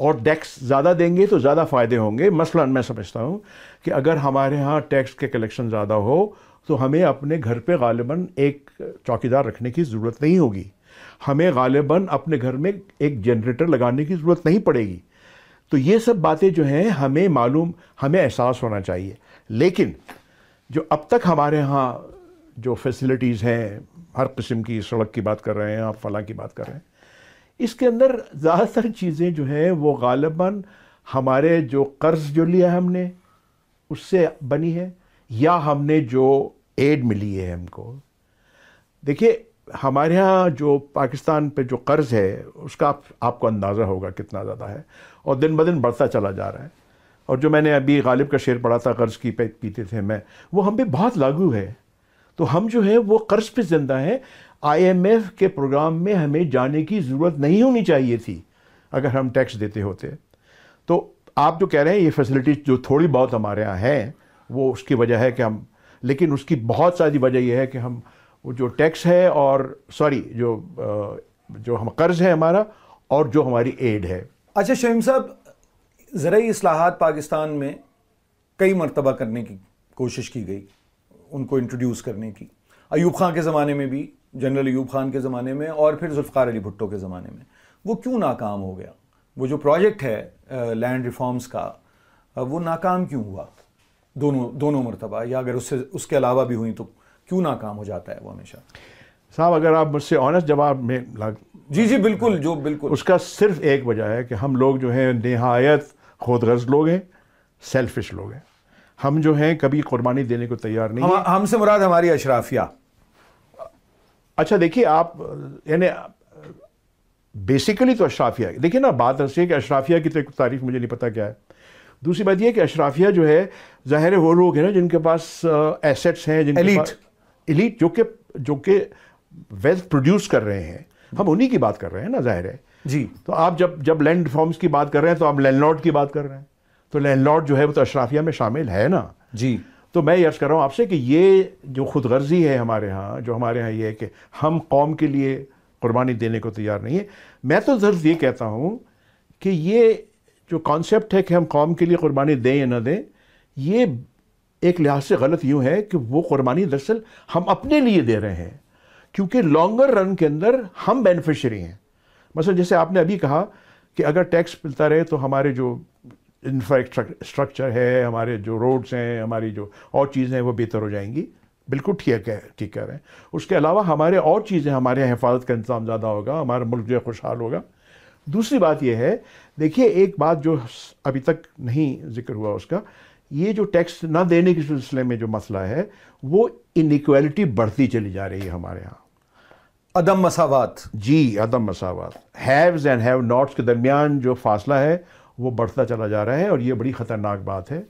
اور ٹیکس زیادہ دیں گے تو زیادہ فائدے ہوں گے مثلا میں سمجھتا ہوں کہ اگر ہمارے ہاں ٹیکس کے کلیکشن زیادہ ہو تو ہمیں اپنے گھر پہ غالباً ایک چوکی دار رکھنے کی ضرورت نہیں ہوگی ہمیں غالباً اپنے گھر میں ایک جنریٹر لگانے کی ضرورت نہیں پڑے گی تو یہ سب باتیں جو ہیں ہمیں معلوم ہمیں احساس ہونا چاہیے لیکن جو اب تک ہمارے ہاں جو فیسلٹیز ہیں ہر قسم کی سڑک کی بات کر رہے ہیں آپ فلاں کی بات کر رہے ہیں اس کے اندر زیادہ تر چیزیں جو ہیں وہ غالباً ہمارے جو قرض جو لیا ہم نے اس سے بنی ہے یا ہم نے جو ایڈ ملی ہے ہم کو دیکھیے ہمارے ہاں جو پاکستان پہ جو قرض ہے اس کا آپ کو اندازہ ہوگا کتنا زیادہ ہے اور دن بدن بڑھتا چلا جا رہا ہے اور جو میں نے ابھی غالب کا شعر پڑھا تھا قرض کی پیتے تھے میں وہ ہم پہ بہت لاگو ہے تو ہم جو ہیں وہ قرض پہ زندہ ہیں آئی ایم ایف کے پروگرام میں ہمیں جانے کی ضرورت نہیں ہونی چاہیے تھی اگر ہم ٹیکس دیتے ہوتے تو آپ جو کہہ رہے ہیں یہ فیسلٹی جو تھوڑی بہت ہمارے ہاں ہیں وہ اس کی وجہ ہے کہ ہم لیکن اس کی بہت ساری وجہ یہ ہے کہ ہم جو ٹیکس ہے اور سوری جو جو ہم قرض ہے ہمارا اور جو ہماری ایڈ ہے اچھا شہم صاحب زرعی اصلاحات پاکستان میں کئی مرتبہ کرنے کی کوشش کی گئی ان کو انٹروڈیوس کرنے کی ایوب خان کے زمانے میں بھی جنرل ایوب خان کے زمانے میں اور پھر ذوالفقار علی بھٹو کے زمانے میں وہ کیوں ناکام ہو گیا وہ جو پروجیکٹ ہے لینڈ ریفارمز کا وہ ناکام کیوں ہوا دونوں دونوں مرتبہ یا اگر اس سے اس کے علاوہ بھی ہوئیں تو کیوں ناکام ہو جاتا ہے وہ ہمیشہ صاحب اگر آپ مجھ سے آنےسٹ جواب میں لگ... جی جی بالکل جو بالکل اس کا صرف ایک وجہ ہے کہ ہم لوگ جو ہیں نہایت خود غرض لوگ ہیں سیلفش لوگ ہیں ہم جو ہیں کبھی قربانی دینے کو تیار نہیں ہم سے مراد ہماری اشرافیہ اچھا دیکھیے آپ یعنی بیسیکلی تو اشرافیہ دیکھیے نا بات ایسی ہے کہ اشرافیہ کی تو ایک تعریف مجھے نہیں پتا کیا ہے دوسری بات یہ کہ اشرافیہ جو ہے ظاہر وہ لوگ ہیں نا جن کے پاس ایسیٹس ہیں الیٹ ایلیٹ جو کہ جو کہ ویلتھ پروڈیوس کر رہے ہیں ہم انہی کی بات کر رہے ہیں نا ظاہر ہے جی تو آپ جب جب لینڈ فارمز کی بات کر رہے ہیں تو آپ لینڈ لارڈ کی بات کر رہے ہیں تو لینڈ لارڈ جو ہے وہ تو اشرافیہ میں شامل ہے نا جی تو میں یہ عرض کر رہا ہوں آپ سے کہ یہ جو خود غرضی ہے ہمارے ہاں جو ہمارے ہاں یہ ہے کہ ہم قوم کے لیے قربانی دینے کو تیار نہیں ہے میں تو ضرور یہ کہتا ہوں کہ یہ جو کانسیپٹ ہے کہ ہم قوم کے لیے قربانی دیں یا نہ دیں یہ ایک لحاظ سے غلط یوں ہے کہ وہ قربانی دراصل ہم اپنے لیے دے رہے ہیں کیونکہ لانگر رن کے اندر ہم بینیفیشری ہیں مثلا جیسے آپ نے ابھی کہا کہ اگر ٹیکس ملتا رہے تو ہمارے جو انفراسٹرکچر ہے ہمارے جو روڈز ہیں ہماری جو اور چیزیں ہیں وہ بہتر ہو جائیں گی بالکل ٹھیک ہے ٹھیک کہہ رہے ہیں اس کے علاوہ ہمارے اور چیزیں ہمارے یہاں حفاظت کا انتظام زیادہ ہوگا ہمارا ملک جو ہے خوشحال ہوگا دوسری بات یہ ہے دیکھیے ایک بات جو ابھی تک نہیں ذکر ہوا اس کا یہ جو ٹیکس نہ دینے کے سلسلے میں جو مسئلہ ہے وہ انیکویلٹی بڑھتی چلی جا رہی ہے ہمارے ہاں عدم مساوات جی عدم مساوات ہیوز اینڈ ہیو ناٹس کے درمیان جو فاصلہ ہے وہ بڑھتا چلا جا رہا ہے اور یہ بڑی خطرناک بات ہے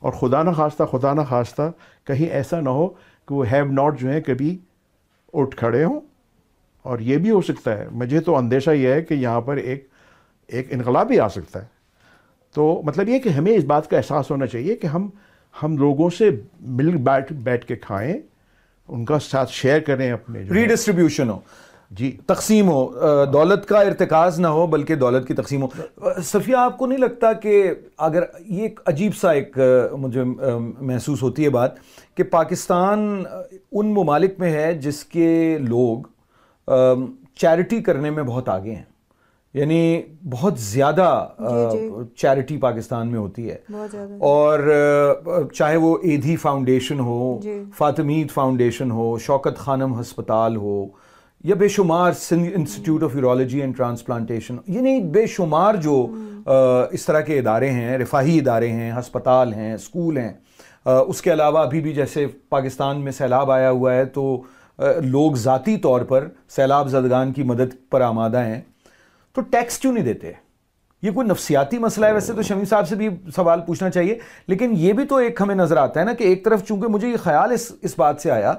اور خدا نہ خواستہ خدا نہ خواستہ کہیں ایسا نہ ہو کہ وہ ہیو ناٹ جو ہیں کبھی اٹھ کھڑے ہوں اور یہ بھی ہو سکتا ہے مجھے تو اندیشہ یہ ہے کہ یہاں پر ایک ایک انقلاب بھی آ سکتا ہے تو مطلب یہ کہ ہمیں اس بات کا احساس ہونا چاہیے کہ ہم ہم لوگوں سے مل بیٹھ بیٹھ کے کھائیں ان کا ساتھ شیئر کریں اپنے ری ڈسٹریبیوشن ہو جی تقسیم ہو دولت کا ارتکاز نہ ہو بلکہ دولت کی تقسیم ہو صفیہ آپ کو نہیں لگتا کہ اگر یہ ایک عجیب سا ایک مجھے محسوس ہوتی ہے بات کہ پاکستان ان ممالک میں ہے جس کے لوگ چیریٹی کرنے میں بہت آگے ہیں یعنی بہت زیادہ جی، جی۔ چیریٹی پاکستان میں ہوتی ہے اور چاہے وہ ایدھی فاؤنڈیشن ہو جی۔ فاطمید فاؤنڈیشن ہو شوکت خانم ہسپتال ہو یا بے شمار Sindh institute of urology and transplantation یعنی بے شمار جو اس طرح کے ادارے ہیں رفاہی ادارے ہیں ہسپتال ہیں اسکول ہیں اس کے علاوہ ابھی بھی جیسے پاکستان میں سیلاب آیا ہوا ہے تو لوگ ذاتی طور پر سیلاب زدگان کی مدد پر آمادہ ہیں تو ٹیکس کیوں نہیں دیتے یہ کوئی نفسیاتی مسئلہ ہے ویسے تو شمی صاحب سے بھی سوال پوچھنا چاہیے لیکن یہ بھی تو ایک ہمیں نظر آتا ہے نا کہ ایک طرف چونکہ مجھے یہ خیال اس اس بات سے آیا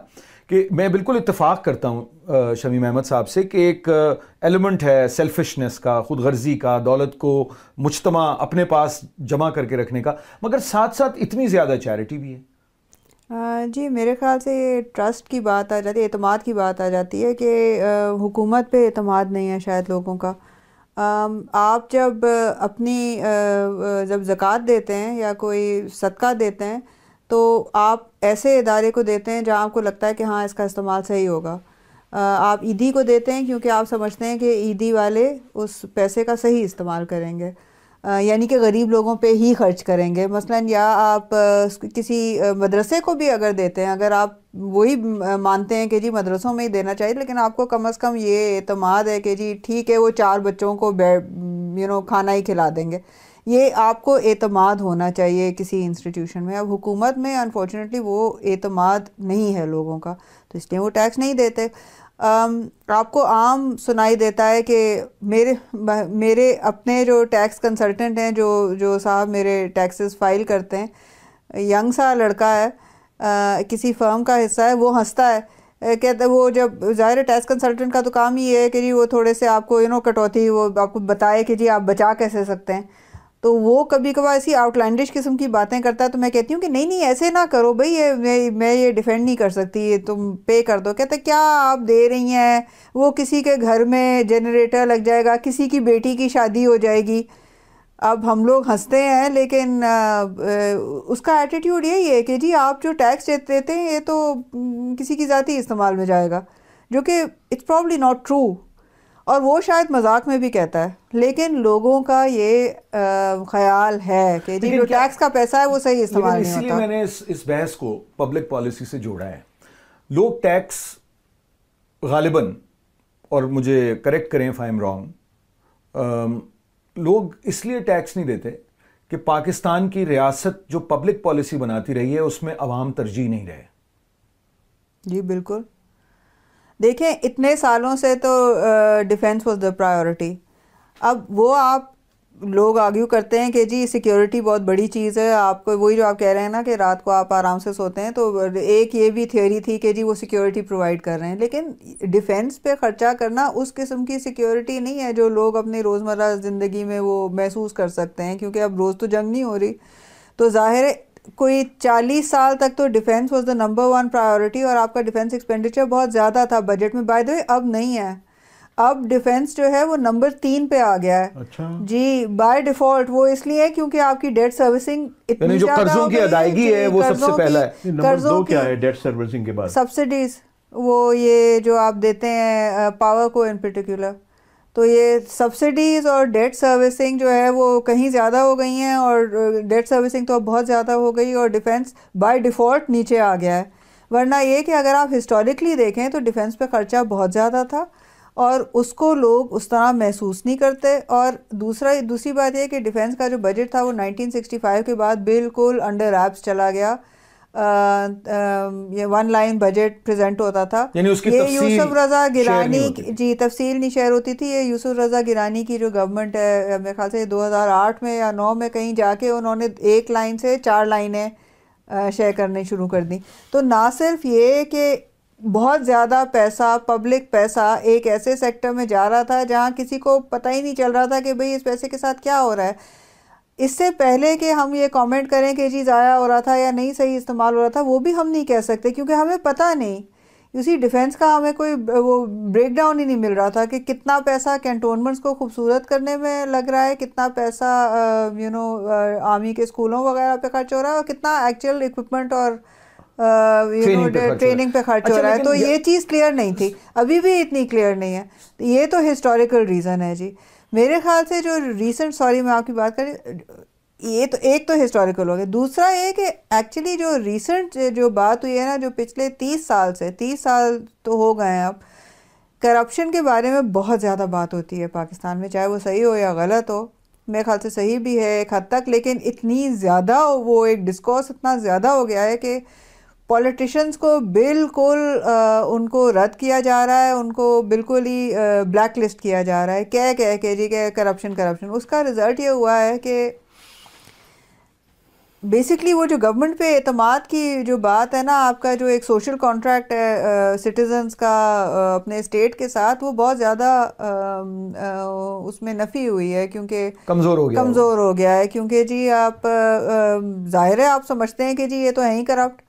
کہ میں بالکل اتفاق کرتا ہوں شمی احمد صاحب سے کہ ایک ایلیمنٹ ہے سیلفشنس کا خود غرضی کا دولت کو مجتمع اپنے پاس جمع کر کے رکھنے کا مگر ساتھ ساتھ اتنی زیادہ چیریٹی بھی ہے جی میرے خیال سے یہ ٹرسٹ کی بات آ جاتی ہے اعتماد کی بات آ جاتی ہے کہ حکومت پہ اعتماد نہیں ہے شاید لوگوں کا آپ جب اپنی جب زکوٰۃ دیتے ہیں یا کوئی صدقہ دیتے ہیں تو آپ ایسے ادارے کو دیتے ہیں جہاں آپ کو لگتا ہے کہ ہاں اس کا استعمال صحیح ہوگا آپ عیدی کو دیتے ہیں کیونکہ آپ سمجھتے ہیں کہ عیدی والے اس پیسے کا صحیح استعمال کریں گے یعنی کہ غریب لوگوں پہ ہی خرچ کریں گے مثلا یا آپ کسی مدرسے کو بھی اگر دیتے ہیں اگر آپ وہی مانتے ہیں کہ جی مدرسوں میں ہی دینا چاہیے لیکن آپ کو کم از کم یہ اعتماد ہے کہ جی ٹھیک ہے وہ چار بچوں کو یو نو کھانا ہی کھلا دیں گے یہ آپ کو اعتماد ہونا چاہیے کسی انسٹیٹیوشن میں اب حکومت میں انفارچونیٹلی وہ اعتماد نہیں ہے لوگوں کا تو اس لیے وہ ٹیکس نہیں دیتے آپ کو عام سنائی دیتا ہے کہ میرے میرے اپنے جو ٹیکس کنسلٹنٹ ہیں جو جو صاحب میرے ٹیکسز فائل کرتے ہیں ینگ سا لڑکا ہے کسی فرم کا حصہ ہے وہ ہنستا ہے کہتے وہ جب ظاہر ہے ٹیکس کنسلٹنٹ کا تو کام ہی ہے کہ جی وہ تھوڑے سے آپ کو یو نو کٹوتی وہ آپ کو بتائے کہ جی آپ بچا کیسے سکتے ہیں تو وہ کبھی کبھار ایسی آؤٹ لینڈش قسم کی باتیں کرتا ہے تو میں کہتی ہوں کہ نہیں نہیں ایسے نہ کرو بھئی یہ میں یہ ڈیفینڈ نہیں کر سکتی یہ تم پے کر دو کہتے کیا آپ دے رہی ہیں وہ کسی کے گھر میں جنریٹر لگ جائے گا کسی کی بیٹی کی شادی ہو جائے گی اب ہم لوگ ہنستے ہیں لیکن اس کا ایٹیٹیوڈ یہی ہے کہ جی آپ جو ٹیکس دیتے ہیں یہ تو کسی کی ذاتی استعمال میں جائے گا جو کہ اٹس پرابلی ناٹ ٹرو اور وہ شاید مذاق میں بھی کہتا ہے لیکن لوگوں کا یہ خیال ہے کہ جی جو ٹیکس کا پیسہ ہے وہ صحیح استعمال نہیں ہوتا اس لیے میں نے اس بحث کو پبلک پالیسی سے جوڑا ہے لوگ ٹیکس غالباً اور مجھے کریکٹ کریں لوگ اس لیے ٹیکس نہیں دیتے کہ پاکستان کی ریاست جو پبلک پالیسی بناتی رہی ہے اس میں عوام ترجیح نہیں رہے جی بالکل دیکھیں اتنے سالوں سے تو ڈیفینس واز دا پرائیورٹی اب وہ آپ لوگ آگیو کرتے ہیں کہ جی سیکیورٹی بہت بڑی چیز ہے آپ کو وہی جو آپ کہہ رہے ہیں نا کہ رات کو آپ آرام سے سوتے ہیں تو ایک یہ بھی تھیوری تھی کہ جی وہ سیکیورٹی پرووائڈ کر رہے ہیں لیکن ڈیفینس پہ خرچہ کرنا اس قسم کی سیکیورٹی نہیں ہے جو لوگ اپنی روز مرہ زندگی میں وہ محسوس کر سکتے ہیں کیونکہ اب روز تو جنگ نہیں ہو رہی تو ظاہر ہے کوئی چالیس سال تک تو defence was the number one priority اور آپ کا ڈیفینس ڈیفینس ایکسپینڈیچر بہت زیادہ تھا بجٹ میں بائی اب اب نہیں ہے ہے جو وہ نمبر تین پہ آ گیا ہے اچھا. جی بائی ڈیفالٹ وہ اس لیے کیونکہ آپ کی ڈیٹ سروسنگ اتنی یعنی جو قرضوں کی ادائیگی ہے وہ سب سے پہلا ہے قرضوں کیا ہے ڈیٹ سروسنگ کے بعد سبسڈیز وہ یہ جو آپ دیتے ہیں پاور کو ان پرٹیکولر تو یہ سبسڈیز اور ڈیٹ سروسنگ جو ہے وہ کہیں زیادہ ہو گئی ہیں اور ڈیٹ سروسنگ تو بہت زیادہ ہو گئی اور ڈیفینس بائی ڈیفالٹ نیچے آ گیا ہے ورنہ یہ کہ اگر آپ ہسٹورکلی دیکھیں تو ڈیفینس پہ خرچہ بہت زیادہ تھا اور اس کو لوگ اس طرح محسوس نہیں کرتے اور دوسرا دوسری بات یہ کہ ڈیفینس کا جو بجٹ تھا وہ نائنٹین سکسٹی فائیو کے بعد بالکل انڈر ایپس چلا گیا ون لائن بجٹ پریزنٹ ہوتا تھا یعنی یہ یوسف رضا گرانی جی تفصیل نہیں شیئر ہوتی تھی یہ یوسف رضا گرانی کی جو گورنمنٹ ہے میرے خیال سے دو ہزار آٹھ میں یا نو میں کہیں جا کے انہوں نے ایک لائن سے چار لائنیں شیئر کرنے شروع کر دیں تو نہ صرف یہ کہ بہت زیادہ پیسہ پبلک پیسہ ایک ایسے سیکٹر میں جا رہا تھا جہاں کسی کو پتہ ہی نہیں چل رہا تھا کہ بھئی اس پیسے کے ساتھ کیا ہو رہا ہے اس سے پہلے کہ ہم یہ کامنٹ کریں کہ جی ضائع ہو رہا تھا یا نہیں صحیح استعمال ہو رہا تھا وہ بھی ہم نہیں کہہ سکتے کیونکہ ہمیں پتہ نہیں اسی ڈیفینس کا ہمیں کوئی وہ بریک ڈاؤن ہی نہیں مل رہا تھا کہ کتنا پیسہ کینٹونمنٹس کو خوبصورت کرنے میں لگ رہا ہے کتنا پیسہ یو نو آرمی کے اسکولوں وغیرہ پہ خرچ ہو رہا ہے اور کتنا ایکچوئل اکوپمنٹ اور ٹریننگ uh, پہ خرچ ہو رہا ہے اچھا، تو یہ چیز کلیئر نہیں تھی ابھی بھی اتنی کلیئر نہیں ہے یہ تو ہسٹوریکل ریزن ہے جی میرے خیال سے جو ریسنٹ سوری میں آپ کی بات کریں یہ تو ایک تو ہسٹوریکل ہو گیا دوسرا یہ کہ ایکچولی جو ریسنٹ جو بات ہوئی ہے نا جو پچھلے تیس سال سے تیس سال تو ہو گئے ہیں اب کرپشن کے بارے میں بہت زیادہ بات ہوتی ہے پاکستان میں چاہے وہ صحیح ہو یا غلط ہو میرے خیال سے صحیح بھی ہے ایک حد تک لیکن اتنی زیادہ وہ ایک ڈسکورس اتنا زیادہ ہو گیا ہے کہ پولیٹیشنس کو بالکل ان کو رد کیا جا رہا ہے ان کو بالکل ہی بلیک لسٹ کیا جا رہا ہے کہہ کہہ کہ کرپشن کرپشن اس کا رزلٹ یہ ہوا ہے کہ بیسکلی وہ جو گورنمنٹ پہ اعتماد کی جو بات ہے نا آپ کا جو ایک سوشل کانٹریکٹ ہے سٹیزنس کا اپنے اسٹیٹ کے ساتھ وہ بہت زیادہ اس میں نفی ہوئی ہے کیونکہ کمزور ہو گیا ہے کیونکہ جی آپ ظاہر ہے آپ سمجھتے ہیں کہ جی یہ تو ہیں ہی کرپٹ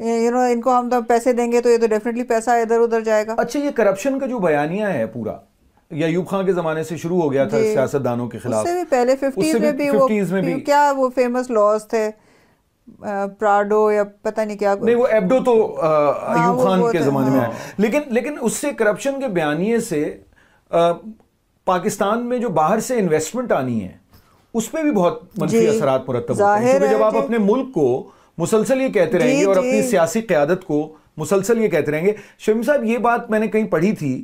یو نو ان کو ہم تو پیسے دیں گے تو یہ تو ڈیفینیٹلی پیسہ ادھر ادھر جائے گا اچھا یہ کرپشن کا جو بیانیہ ہے پورا یا یوب خان کے زمانے سے شروع ہو گیا تھا جی۔ سیاست دانوں کے خلاف اس سے بھی پہلے ففٹیز میں بھی وہ کیا وہ فیمس لاز تھے پراڈو یا پتہ نہیں کیا نہیں وہ ایبڈو تو ہاں، ایوب خان کے زمانے میں ہاں۔ ہے لیکن لیکن اس سے کرپشن کے بیانیے سے پاکستان میں جو باہر سے انویسٹمنٹ آنی ہے اس پہ بھی بہت منفی جی۔ اثرات مرتب ہوتے ہیں جب آپ اپنے ملک کو مسلسل یہ کہتے رہیں جی، گے اور اپنی جی۔ سیاسی قیادت کو مسلسل یہ کہتے رہیں گے شمی صاحب یہ بات میں نے کہیں پڑھی تھی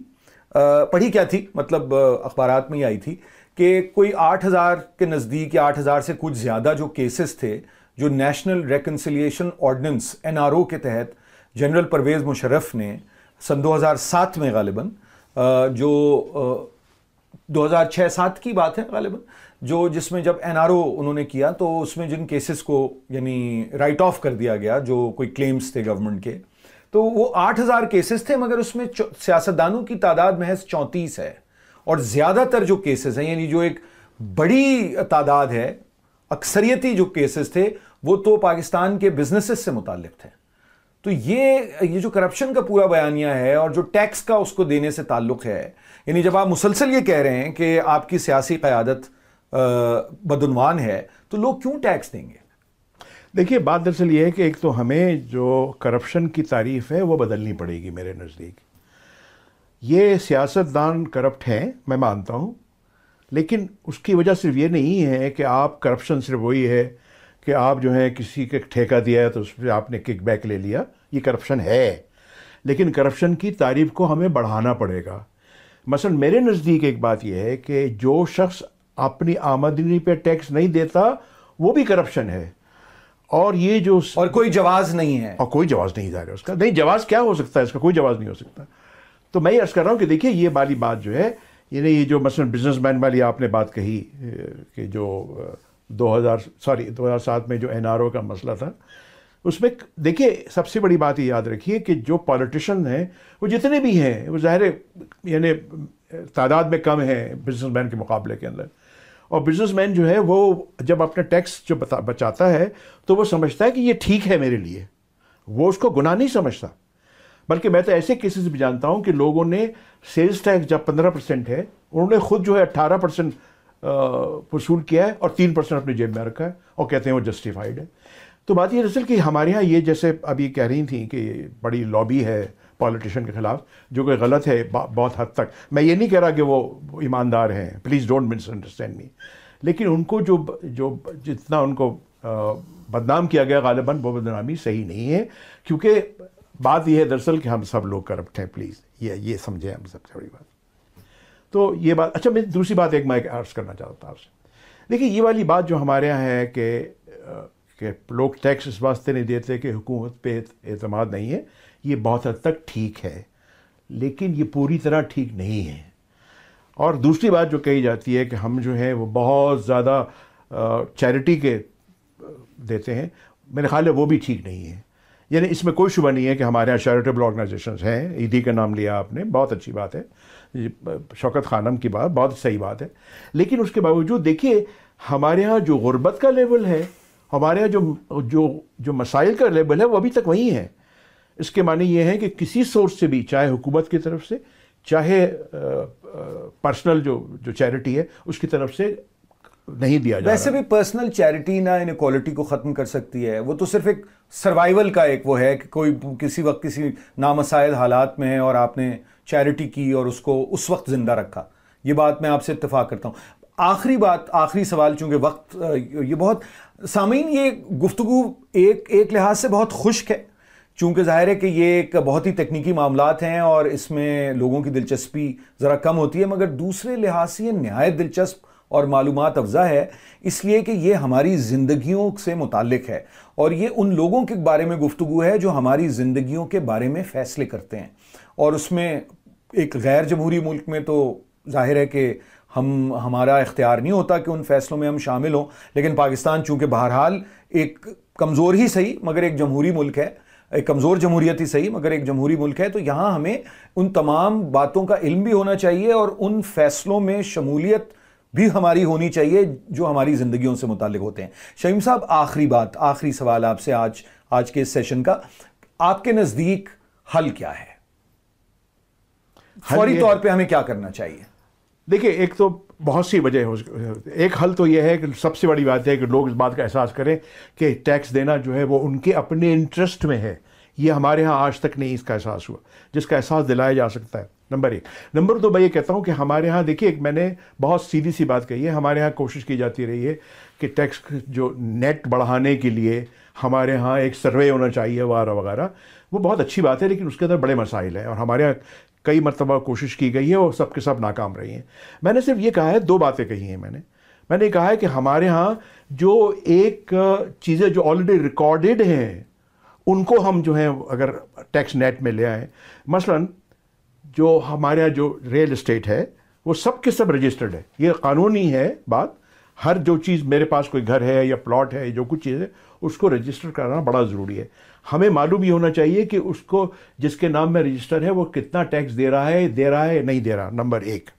پڑھی کیا تھی مطلب اخبارات میں ہی آئی تھی کہ کوئی آٹھ ہزار کے نزدیک یا آٹھ ہزار سے کچھ زیادہ جو کیسز تھے جو national reconciliation ordinance N R O کے تحت جنرل پرویز مشرف نے سن دو ہزار سات میں غالباً جو دو ہزار چھ سات کی بات ہے غالباً جو جس میں جب این آر او انہوں نے کیا تو اس میں جن کیسز کو یعنی رائٹ آف کر دیا گیا جو کوئی کلیمز تھے گورنمنٹ کے تو وہ آٹھ ہزار کیسز تھے مگر اس میں سیاستدانوں کی تعداد محض چونتیس ہے اور زیادہ تر جو کیسز ہیں یعنی جو ایک بڑی تعداد ہے اکثریتی جو کیسز تھے وہ تو پاکستان کے بزنسز سے متعلق تھے تو یہ یہ جو کرپشن کا پورا بیانیہ ہے اور جو ٹیکس کا اس کو دینے سے تعلق ہے یعنی جب آپ مسلسل یہ کہہ رہے ہیں کہ آپ کی سیاسی قیادت بدعنوان ہے تو لوگ کیوں ٹیکس دیں گے دیکھیے بات دراصل یہ ہے کہ ایک تو ہمیں جو کرپشن کی تعریف ہے وہ بدلنی پڑے گی میرے نزدیک یہ سیاستدان کرپٹ ہیں میں مانتا ہوں لیکن اس کی وجہ صرف یہ نہیں ہے کہ آپ کرپشن صرف وہی ہے کہ آپ جو ہے کسی کے ٹھیکہ دیا ہے تو اس پہ آپ نے کک بیک لے لیا یہ کرپشن ہے لیکن کرپشن کی تعریف کو ہمیں بڑھانا پڑے گا مثلا میرے نزدیک ایک بات یہ ہے کہ جو شخص اپنی آمدنی پہ ٹیکس نہیں دیتا وہ بھی کرپشن ہے اور یہ جو اور کوئی جواز نہیں ہے اور کوئی جواز نہیں دا رہا ہے اس کا نہیں جواز کیا ہو سکتا ہے اس کا کوئی جواز نہیں ہو سکتا تو میں یہ عرض کر رہا ہوں کہ دیکھیے یہ والی بات جو ہے یعنی یہ جو مثلا بزنس مین والی آپ نے بات کہی کہ جو دو ہزار سوری دو ہزار سات میں جو این آر او کا مسئلہ تھا اس میں دیکھیے سب سے بڑی بات یہ یاد رکھیے کہ جو پالیٹیشن ہیں وہ جتنے بھی ہیں وہ ظاہر ہے یعنی تعداد میں کم ہیں بزنس مین کے مقابلے کے اندر اور بزنس مین جو ہے وہ جب اپنا ٹیکس جو بچاتا ہے تو وہ سمجھتا ہے کہ یہ ٹھیک ہے میرے لیے وہ اس کو گناہ نہیں سمجھتا بلکہ میں تو ایسے کیسز بھی جانتا ہوں کہ لوگوں نے سیلز ٹیکس جب پندرہ پرسینٹ ہے انہوں نے خود جو ہے اٹھارہ پرسینٹ وصول کیا ہے اور تین پرسینٹ اپنی جیب میں رکھا ہے اور کہتے ہیں وہ جسٹیفائڈ ہے تو بات یہ دراصل کہ ہمارے ہاں یہ جیسے اب یہ کہہ رہی تھیں کہ بڑی لابی ہے پولیٹیشن کے خلاف جو کہ غلط ہے بہت حد تک میں یہ نہیں کہہ رہا کہ وہ ایماندار ہیں please don't misunderstand me لیکن ان کو جو جو جتنا ان کو بدنام کیا گیا غالباً وہ بدنامی صحیح نہیں ہے کیونکہ بات یہ ہے دراصل کہ ہم سب لوگ کرپٹ ہیں پلیز یہ یہ سمجھیں ہم سب سے بڑی بات تو یہ بات اچھا میں دوسری بات ایک میں عرض کرنا چاہتا ہوں آپ سے دیکھیے یہ والی بات جو ہمارے یہاں ہے کہ کہ لوگ ٹیکس اس واسطے نہیں دیتے کہ حکومت پہ اعتماد نہیں ہے یہ بہت حد تک ٹھیک ہے لیکن یہ پوری طرح ٹھیک نہیں ہے اور دوسری بات جو کہی جاتی ہے کہ ہم جو ہیں وہ بہت زیادہ چیریٹی کے دیتے ہیں میرے خیال ہے وہ بھی ٹھیک نہیں ہے یعنی اس میں کوئی شبہ نہیں ہے کہ ہمارے یہاں چیریٹیبل آرگنائزیشن ہیں عیدی کا نام لیا آپ نے بہت اچھی بات ہے شوکت خانم کی بات بہت صحیح بات ہے لیکن اس کے باوجود دیکھیے ہمارے یہاں جو غربت کا لیول ہے ہمارے یہاں جو جو جو مسائل کا لیول ہے وہ ابھی تک وہی ہیں اس کے معنی یہ ہے کہ کسی سورس سے بھی چاہے حکومت کی طرف سے چاہے پرسنل جو جو چیریٹی ہے اس کی طرف سے نہیں دیا جا ویسے بھی پرسنل چیریٹی نہ انکوالٹی کوالٹی کو ختم کر سکتی ہے وہ تو صرف ایک سروائیول کا ایک وہ ہے کہ کوئی کسی وقت کسی نامسائل حالات میں ہے اور آپ نے چیریٹی کی اور اس کو اس وقت زندہ رکھا یہ بات میں آپ سے اتفاق کرتا ہوں آخری بات آخری سوال چونکہ وقت یہ بہت سامعین یہ گفتگو ایک ایک لحاظ سے بہت خشک ہے چونکہ ظاہر ہے کہ یہ ایک بہت ہی تکنیکی معاملات ہیں اور اس میں لوگوں کی دلچسپی ذرا کم ہوتی ہے مگر دوسرے لحاظ سے یہ نہایت دلچسپ اور معلومات افزا ہے اس لیے کہ یہ ہماری زندگیوں سے متعلق ہے اور یہ ان لوگوں کے بارے میں گفتگو ہے جو ہماری زندگیوں کے بارے میں فیصلے کرتے ہیں اور اس میں ایک غیر جمہوری ملک میں تو ظاہر ہے کہ ہم ہمارا اختیار نہیں ہوتا کہ ان فیصلوں میں ہم شامل ہوں لیکن پاکستان چونکہ بہرحال ایک کمزور ہی صحیح مگر ایک جمہوری ملک ہے ایک کمزور جمہوریت ہی صحیح مگر ایک جمہوری ملک ہے تو یہاں ہمیں ان تمام باتوں کا علم بھی ہونا چاہیے اور ان فیصلوں میں شمولیت بھی ہماری ہونی چاہیے جو ہماری زندگیوں سے متعلق ہوتے ہیں شہیم صاحب آخری بات آخری سوال آپ سے آج آج کے اس سیشن کا آپ کے نزدیک حل کیا ہے فوری طور پہ ہمیں کیا کرنا چاہیے دیکھیے ایک تو بہت سی وجہ ہے ایک حل تو یہ ہے کہ سب سے بڑی بات ہے کہ لوگ اس بات کا احساس کریں کہ ٹیکس دینا جو ہے وہ ان کے اپنے انٹرسٹ میں ہے یہ ہمارے ہاں آج تک نہیں اس کا احساس ہوا جس کا احساس دلایا جا سکتا ہے نمبر ایک نمبر دو میں یہ کہتا ہوں کہ ہمارے ہاں دیکھیے میں نے بہت سیدھی سی بات کہی ہے ہمارے ہاں کوشش کی جاتی رہی ہے کہ ٹیکس جو نیٹ بڑھانے کے لیے ہمارے ہاں ایک سروے ہونا چاہیے وغیرہ وغیرہ وہ بہت اچھی بات ہے لیکن اس کے اندر بڑے مسائل ہیں اور ہمارے یہاں کئی مرتبہ کوشش کی گئی ہے اور سب کے سب ناکام رہی ہیں میں نے صرف یہ کہا ہے دو باتیں کہی ہیں میں نے میں نے کہا ہے کہ ہمارے ہاں جو ایک چیزیں جو آلریڈی ریکارڈڈ ہیں ان کو ہم جو ہیں اگر ٹیکس نیٹ میں لے آئیں مثلا جو ہمارے ہاں جو ریل اسٹیٹ ہے وہ سب کے سب رجسٹرڈ ہے یہ قانونی ہے بات ہر جو چیز میرے پاس کوئی گھر ہے یا پلاٹ ہے جو کچھ چیز ہے اس کو رجسٹر کرنا بڑا ضروری ہے ہمیں معلوم یہ ہونا چاہیے کہ اس کو جس کے نام میں رجسٹر ہے وہ کتنا ٹیکس دے رہا ہے دے رہا ہے نہیں دے رہا نمبر ایک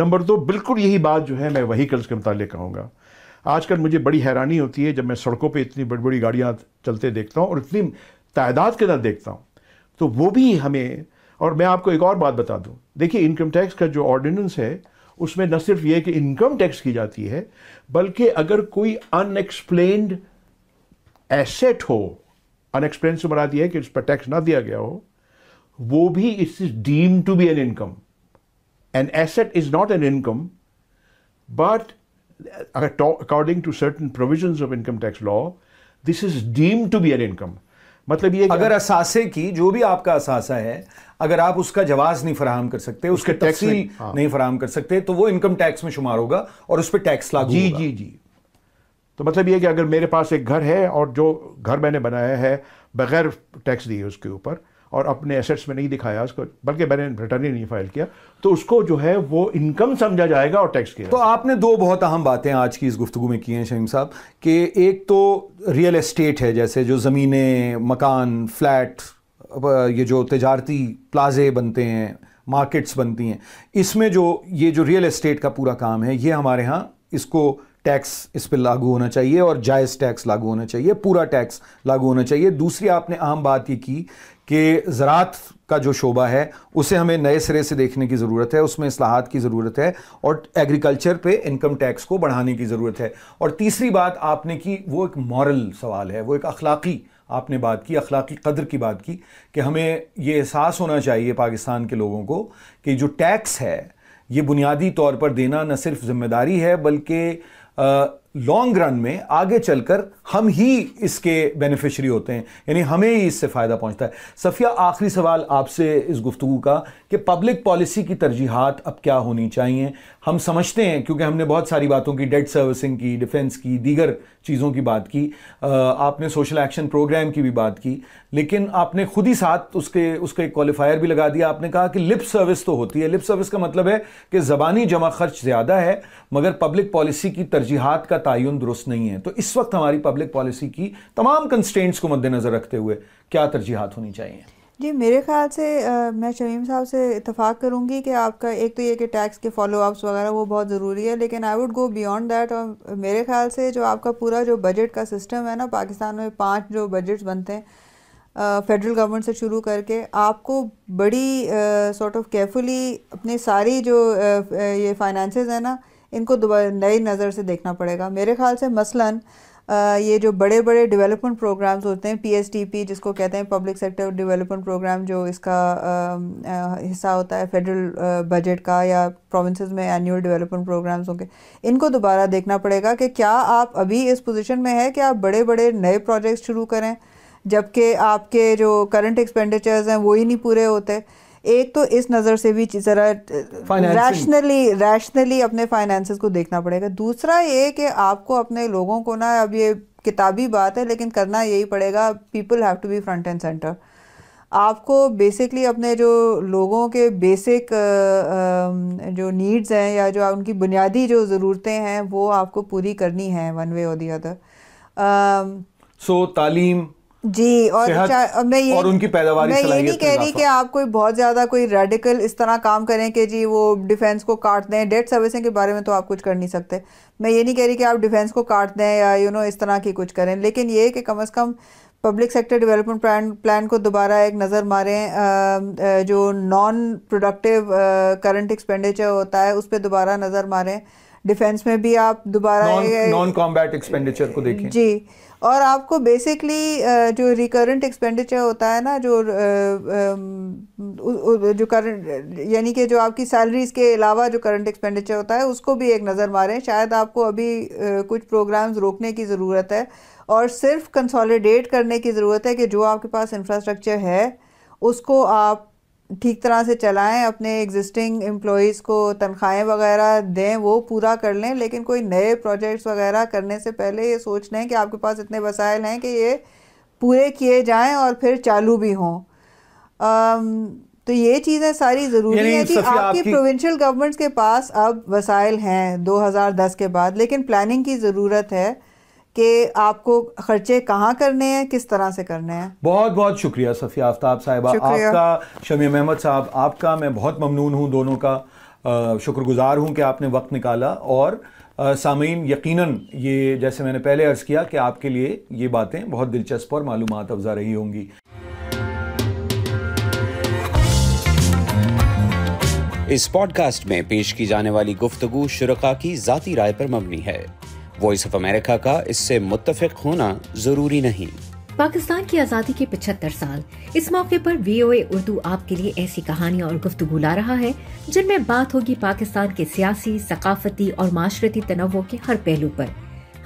نمبر دو بالکل یہی بات جو ہے میں وہیکلس کے متعلق کہوں گا آج کل مجھے بڑی حیرانی ہوتی ہے جب میں سڑکوں پہ اتنی بڑی بڑی گاڑیاں چلتے دیکھتا ہوں اور اتنی تعداد کے اندر دیکھتا ہوں تو وہ بھی ہمیں اور میں آپ کو ایک اور بات بتا دوں دیکھیے انکم ٹیکس کا جو آرڈیننس ہے اس میں نہ صرف یہ کہ انکم ٹیکس کی جاتی ہے بلکہ اگر کوئی ان ایکسپلینڈ ایسیٹ ہو انکسپلین سے مراد یہ ہے کہ اس پر ٹیکس نہ دیا گیا ہو وہ بھی it's is deemed to be an income an asset is not an income but according to certain provisions of income tax law this is deemed to be an income مطلب یہ اگر اثاثے کی جو بھی آپ کا اثاثہ ہے اگر آپ اس کا جواز نہیں فراہم کر سکتے اس کے تفصیل ہاں۔ نہیں فراہم کر سکتے تو وہ انکم ٹیکس میں شمار ہوگا اور اس پہ ٹیکس لاگو جی جی جی تو مطلب یہ کہ اگر میرے پاس ایک گھر ہے اور جو گھر میں نے بنایا ہے بغیر ٹیکس دیے اس کے اوپر اور اپنے ایسٹس میں نہیں دکھایا اس کو بلکہ میں نے ریٹرن ہی نہیں فائل کیا تو اس کو جو ہے وہ انکم سمجھا جائے گا اور ٹیکس کیا تو آپ نے دو بہت اہم باتیں آج کی اس گفتگو میں کی ہیں شہیم صاحب کہ ایک تو ریئل اسٹیٹ ہے جیسے جو زمینیں مکان فلیٹ یہ جو تجارتی پلازے بنتے ہیں مارکیٹس بنتی ہیں اس میں جو یہ جو ریئل اسٹیٹ کا پورا کام ہے یہ ہمارے ہاں اس کو ٹیکس اس پہ لاگو ہونا چاہیے اور جائز ٹیکس لاگو ہونا چاہیے پورا ٹیکس لاگو ہونا چاہیے دوسری آپ نے اہم بات یہ کی کہ زراعت کا جو شعبہ ہے اسے ہمیں نئے سرے سے دیکھنے کی ضرورت ہے اس میں اصلاحات کی ضرورت ہے اور ایگریکلچر پہ انکم ٹیکس کو بڑھانے کی ضرورت ہے اور تیسری بات آپ نے کی وہ ایک مورل سوال ہے وہ ایک اخلاقی آپ نے بات کی اخلاقی قدر کی بات کی کہ ہمیں یہ احساس ہونا چاہیے پاکستان کے لوگوں کو کہ جو ٹیکس ہے یہ بنیادی طور پر دینا نہ صرف ذمہ داری ہے بلکہ لانگ رن میں آگے چل کر ہم ہی اس کے بینیفیشری ہوتے ہیں یعنی ہمیں ہی اس سے فائدہ پہنچتا ہے صفیہ آخری سوال آپ سے اس گفتگو کا کہ پبلک پالیسی کی ترجیحات اب کیا ہونی چاہیے ہم سمجھتے ہیں کیونکہ ہم نے بہت ساری باتوں کی ڈیٹ سروسنگ کی ڈیفنس کی دیگر چیزوں کی بات کی آپ نے سوشل ایکشن پروگرام کی بھی بات کی لیکن آپ نے خود ہی ساتھ اس کے اس کا ایک کوالیفائر بھی لگا دیا آپ نے کہا کہ لپ سروس تو ہوتی ہے لپ سروس کا مطلب ہے کہ زبانی جمع خرچ زیادہ ہے مگر پبلک پالیسی کی ترجیحات کا تعین درست نہیں ہے تو اس وقت ہماری پبلک پالیسی کی تمام کنسٹینٹس کو مد نظر رکھتے ہوئے کیا ترجیحات ہونی چاہیے جی میرے خیال سے میں شمیم صاحب سے اتفاق کروں گی کہ آپ کا ایک تو یہ کہ ٹیکس کے فالو اپس وغیرہ وہ بہت ضروری ہے لیکن I would go beyond that اور میرے خیال سے جو آپ کا پورا جو بجٹ کا سسٹم ہے نا پاکستان میں پانچ جو بجٹ بنتے ہیں فیڈرل گورنمنٹ سے شروع کر کے آپ کو بڑی سارٹ آف کیئرفلی اپنی ساری جو یہ فائنانسز ہیں نا ان کو دوبارہ نئی نظر سے دیکھنا پڑے گا میرے خیال سے مثلاً یہ جو بڑے بڑے ڈیولپمنٹ پروگرامز ہوتے ہیں پی ایس ٹی پی جس کو کہتے ہیں پبلک سیکٹر ڈیولپمنٹ پروگرام جو اس کا حصہ ہوتا ہے فیڈرل بجٹ کا یا پروونسز میں اینیول ڈیولپمنٹ ہوں گے ان کو دوبارہ دیکھنا پڑے گا کہ کیا آپ ابھی اس پوزیشن میں ہے کہ آپ بڑے بڑے نئے پروجیکٹس شروع کریں جبکہ آپ کے جو کرنٹ ایکسپینڈیچرز ہیں وہی نہیں پورے ہوتے ایک تو اس نظر سے بھی ذرا ریشنلی ریشنلی اپنے فائنینسز کو دیکھنا پڑے گا دوسرا یہ کہ آپ کو اپنے لوگوں کو نا اب یہ کتابی بات ہے لیکن کرنا یہی پڑے گا people have to be front and centre آپ کو بیسکلی اپنے جو لوگوں کے بیسک جو نیڈز ہیں یا جو ان کی بنیادی جو ضرورتیں ہیں وہ آپ کو پوری کرنی ہیں ون وے اور دی ادر سو تعلیم جی اور میں یہ اور ان کی پیداوار میں یہ نہیں کہہ رہی کہ آپ کوئی بہت زیادہ کوئی ریڈیکل اس طرح کام کریں کہ جی وہ ڈیفینس کو کاٹ دیں ڈیٹ سروسنگ کے بارے میں تو آپ کچھ کر نہیں سکتے میں یہ نہیں کہہ رہی کہ آپ ڈیفینس کو کاٹ دیں یا یو نو اس طرح کی کچھ کریں لیکن یہ کہ کم از کم public sector development plan plan کو دوبارہ ایک نظر ماریں جو نان پروڈکٹیو کرنٹ ایکسپینڈیچر ہوتا ہے اس پہ دوبارہ نظر ماریں ڈیفینس میں بھی آپ دوبارہ نان کامبیٹ ایکسپینڈیچر کو دیکھیں جی اور آپ کو بیسکلی جو ریکرنٹ ایکسپینڈیچر ہوتا ہے نا جو جو کرنٹ یعنی کہ جو آپ کی سیلریز کے علاوہ جو کرنٹ ایکسپینڈیچر ہوتا ہے اس کو بھی ایک نظر ماریں شاید آپ کو ابھی کچھ پروگرامز روکنے کی ضرورت ہے اور صرف کنسالیڈیٹ کرنے کی ضرورت ہے کہ جو آپ کے پاس انفراسٹرکچر ہے اس کو آپ ٹھیک طرح سے چلائیں اپنے ایگزسٹنگ امپلائیز کو تنخواہیں وغیرہ دیں وہ پورا کر لیں لیکن کوئی نئے پروجیکٹس وغیرہ کرنے سے پہلے یہ سوچ لیں کہ آپ کے پاس اتنے وسائل ہیں کہ یہ پورے کیے جائیں اور پھر چالو بھی ہوں تو یہ چیزیں ساری ضروری یعنی ہیں جی آپ کی پروونشل گورنمنٹس کے پاس اب وسائل ہیں دو ہزار دس کے بعد لیکن پلاننگ کی ضرورت ہے کہ آپ کو خرچے کہاں کرنے ہیں کس طرح سے کرنے ہیں بہت بہت شکریہ صفیہ آفتاب صاحبہ آپ کا شمی محمد صاحب آپ کا میں بہت ممنون ہوں دونوں کا شکر گزار ہوں کہ آپ نے وقت نکالا اور سامعین یقیناً یہ جیسے میں نے پہلے عرض کیا کہ آپ کے لیے یہ باتیں بہت دلچسپ اور معلومات افزا رہی ہوں گی اس پوڈ کاسٹ میں پیش کی جانے والی گفتگو شرکا کی ذاتی رائے پر مبنی ہے وائس آف امریکہ کا اس سے متفق ہونا ضروری نہیں پاکستان کی آزادی کے پچہتر سال اس موقع پر وی او اے اردو آپ کے لیے ایسی کہانیاں اور گفتگو لا رہا ہے جن میں بات ہوگی پاکستان کے سیاسی ثقافتی اور معاشرتی تنوع کے ہر پہلو پر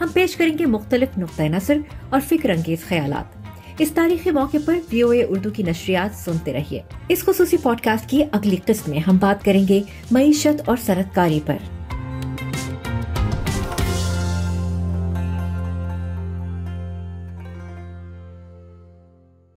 ہم پیش کریں گے مختلف نقطۂ نثر اور فکر انگیز خیالات اس تاریخی موقع پر وی او اے اردو کی نشریات سنتے رہیے اس خصوصی پوڈ کاسٹ کی اگلی قسط میں ہم بات کریں گے معیشت اور سرد کاری پر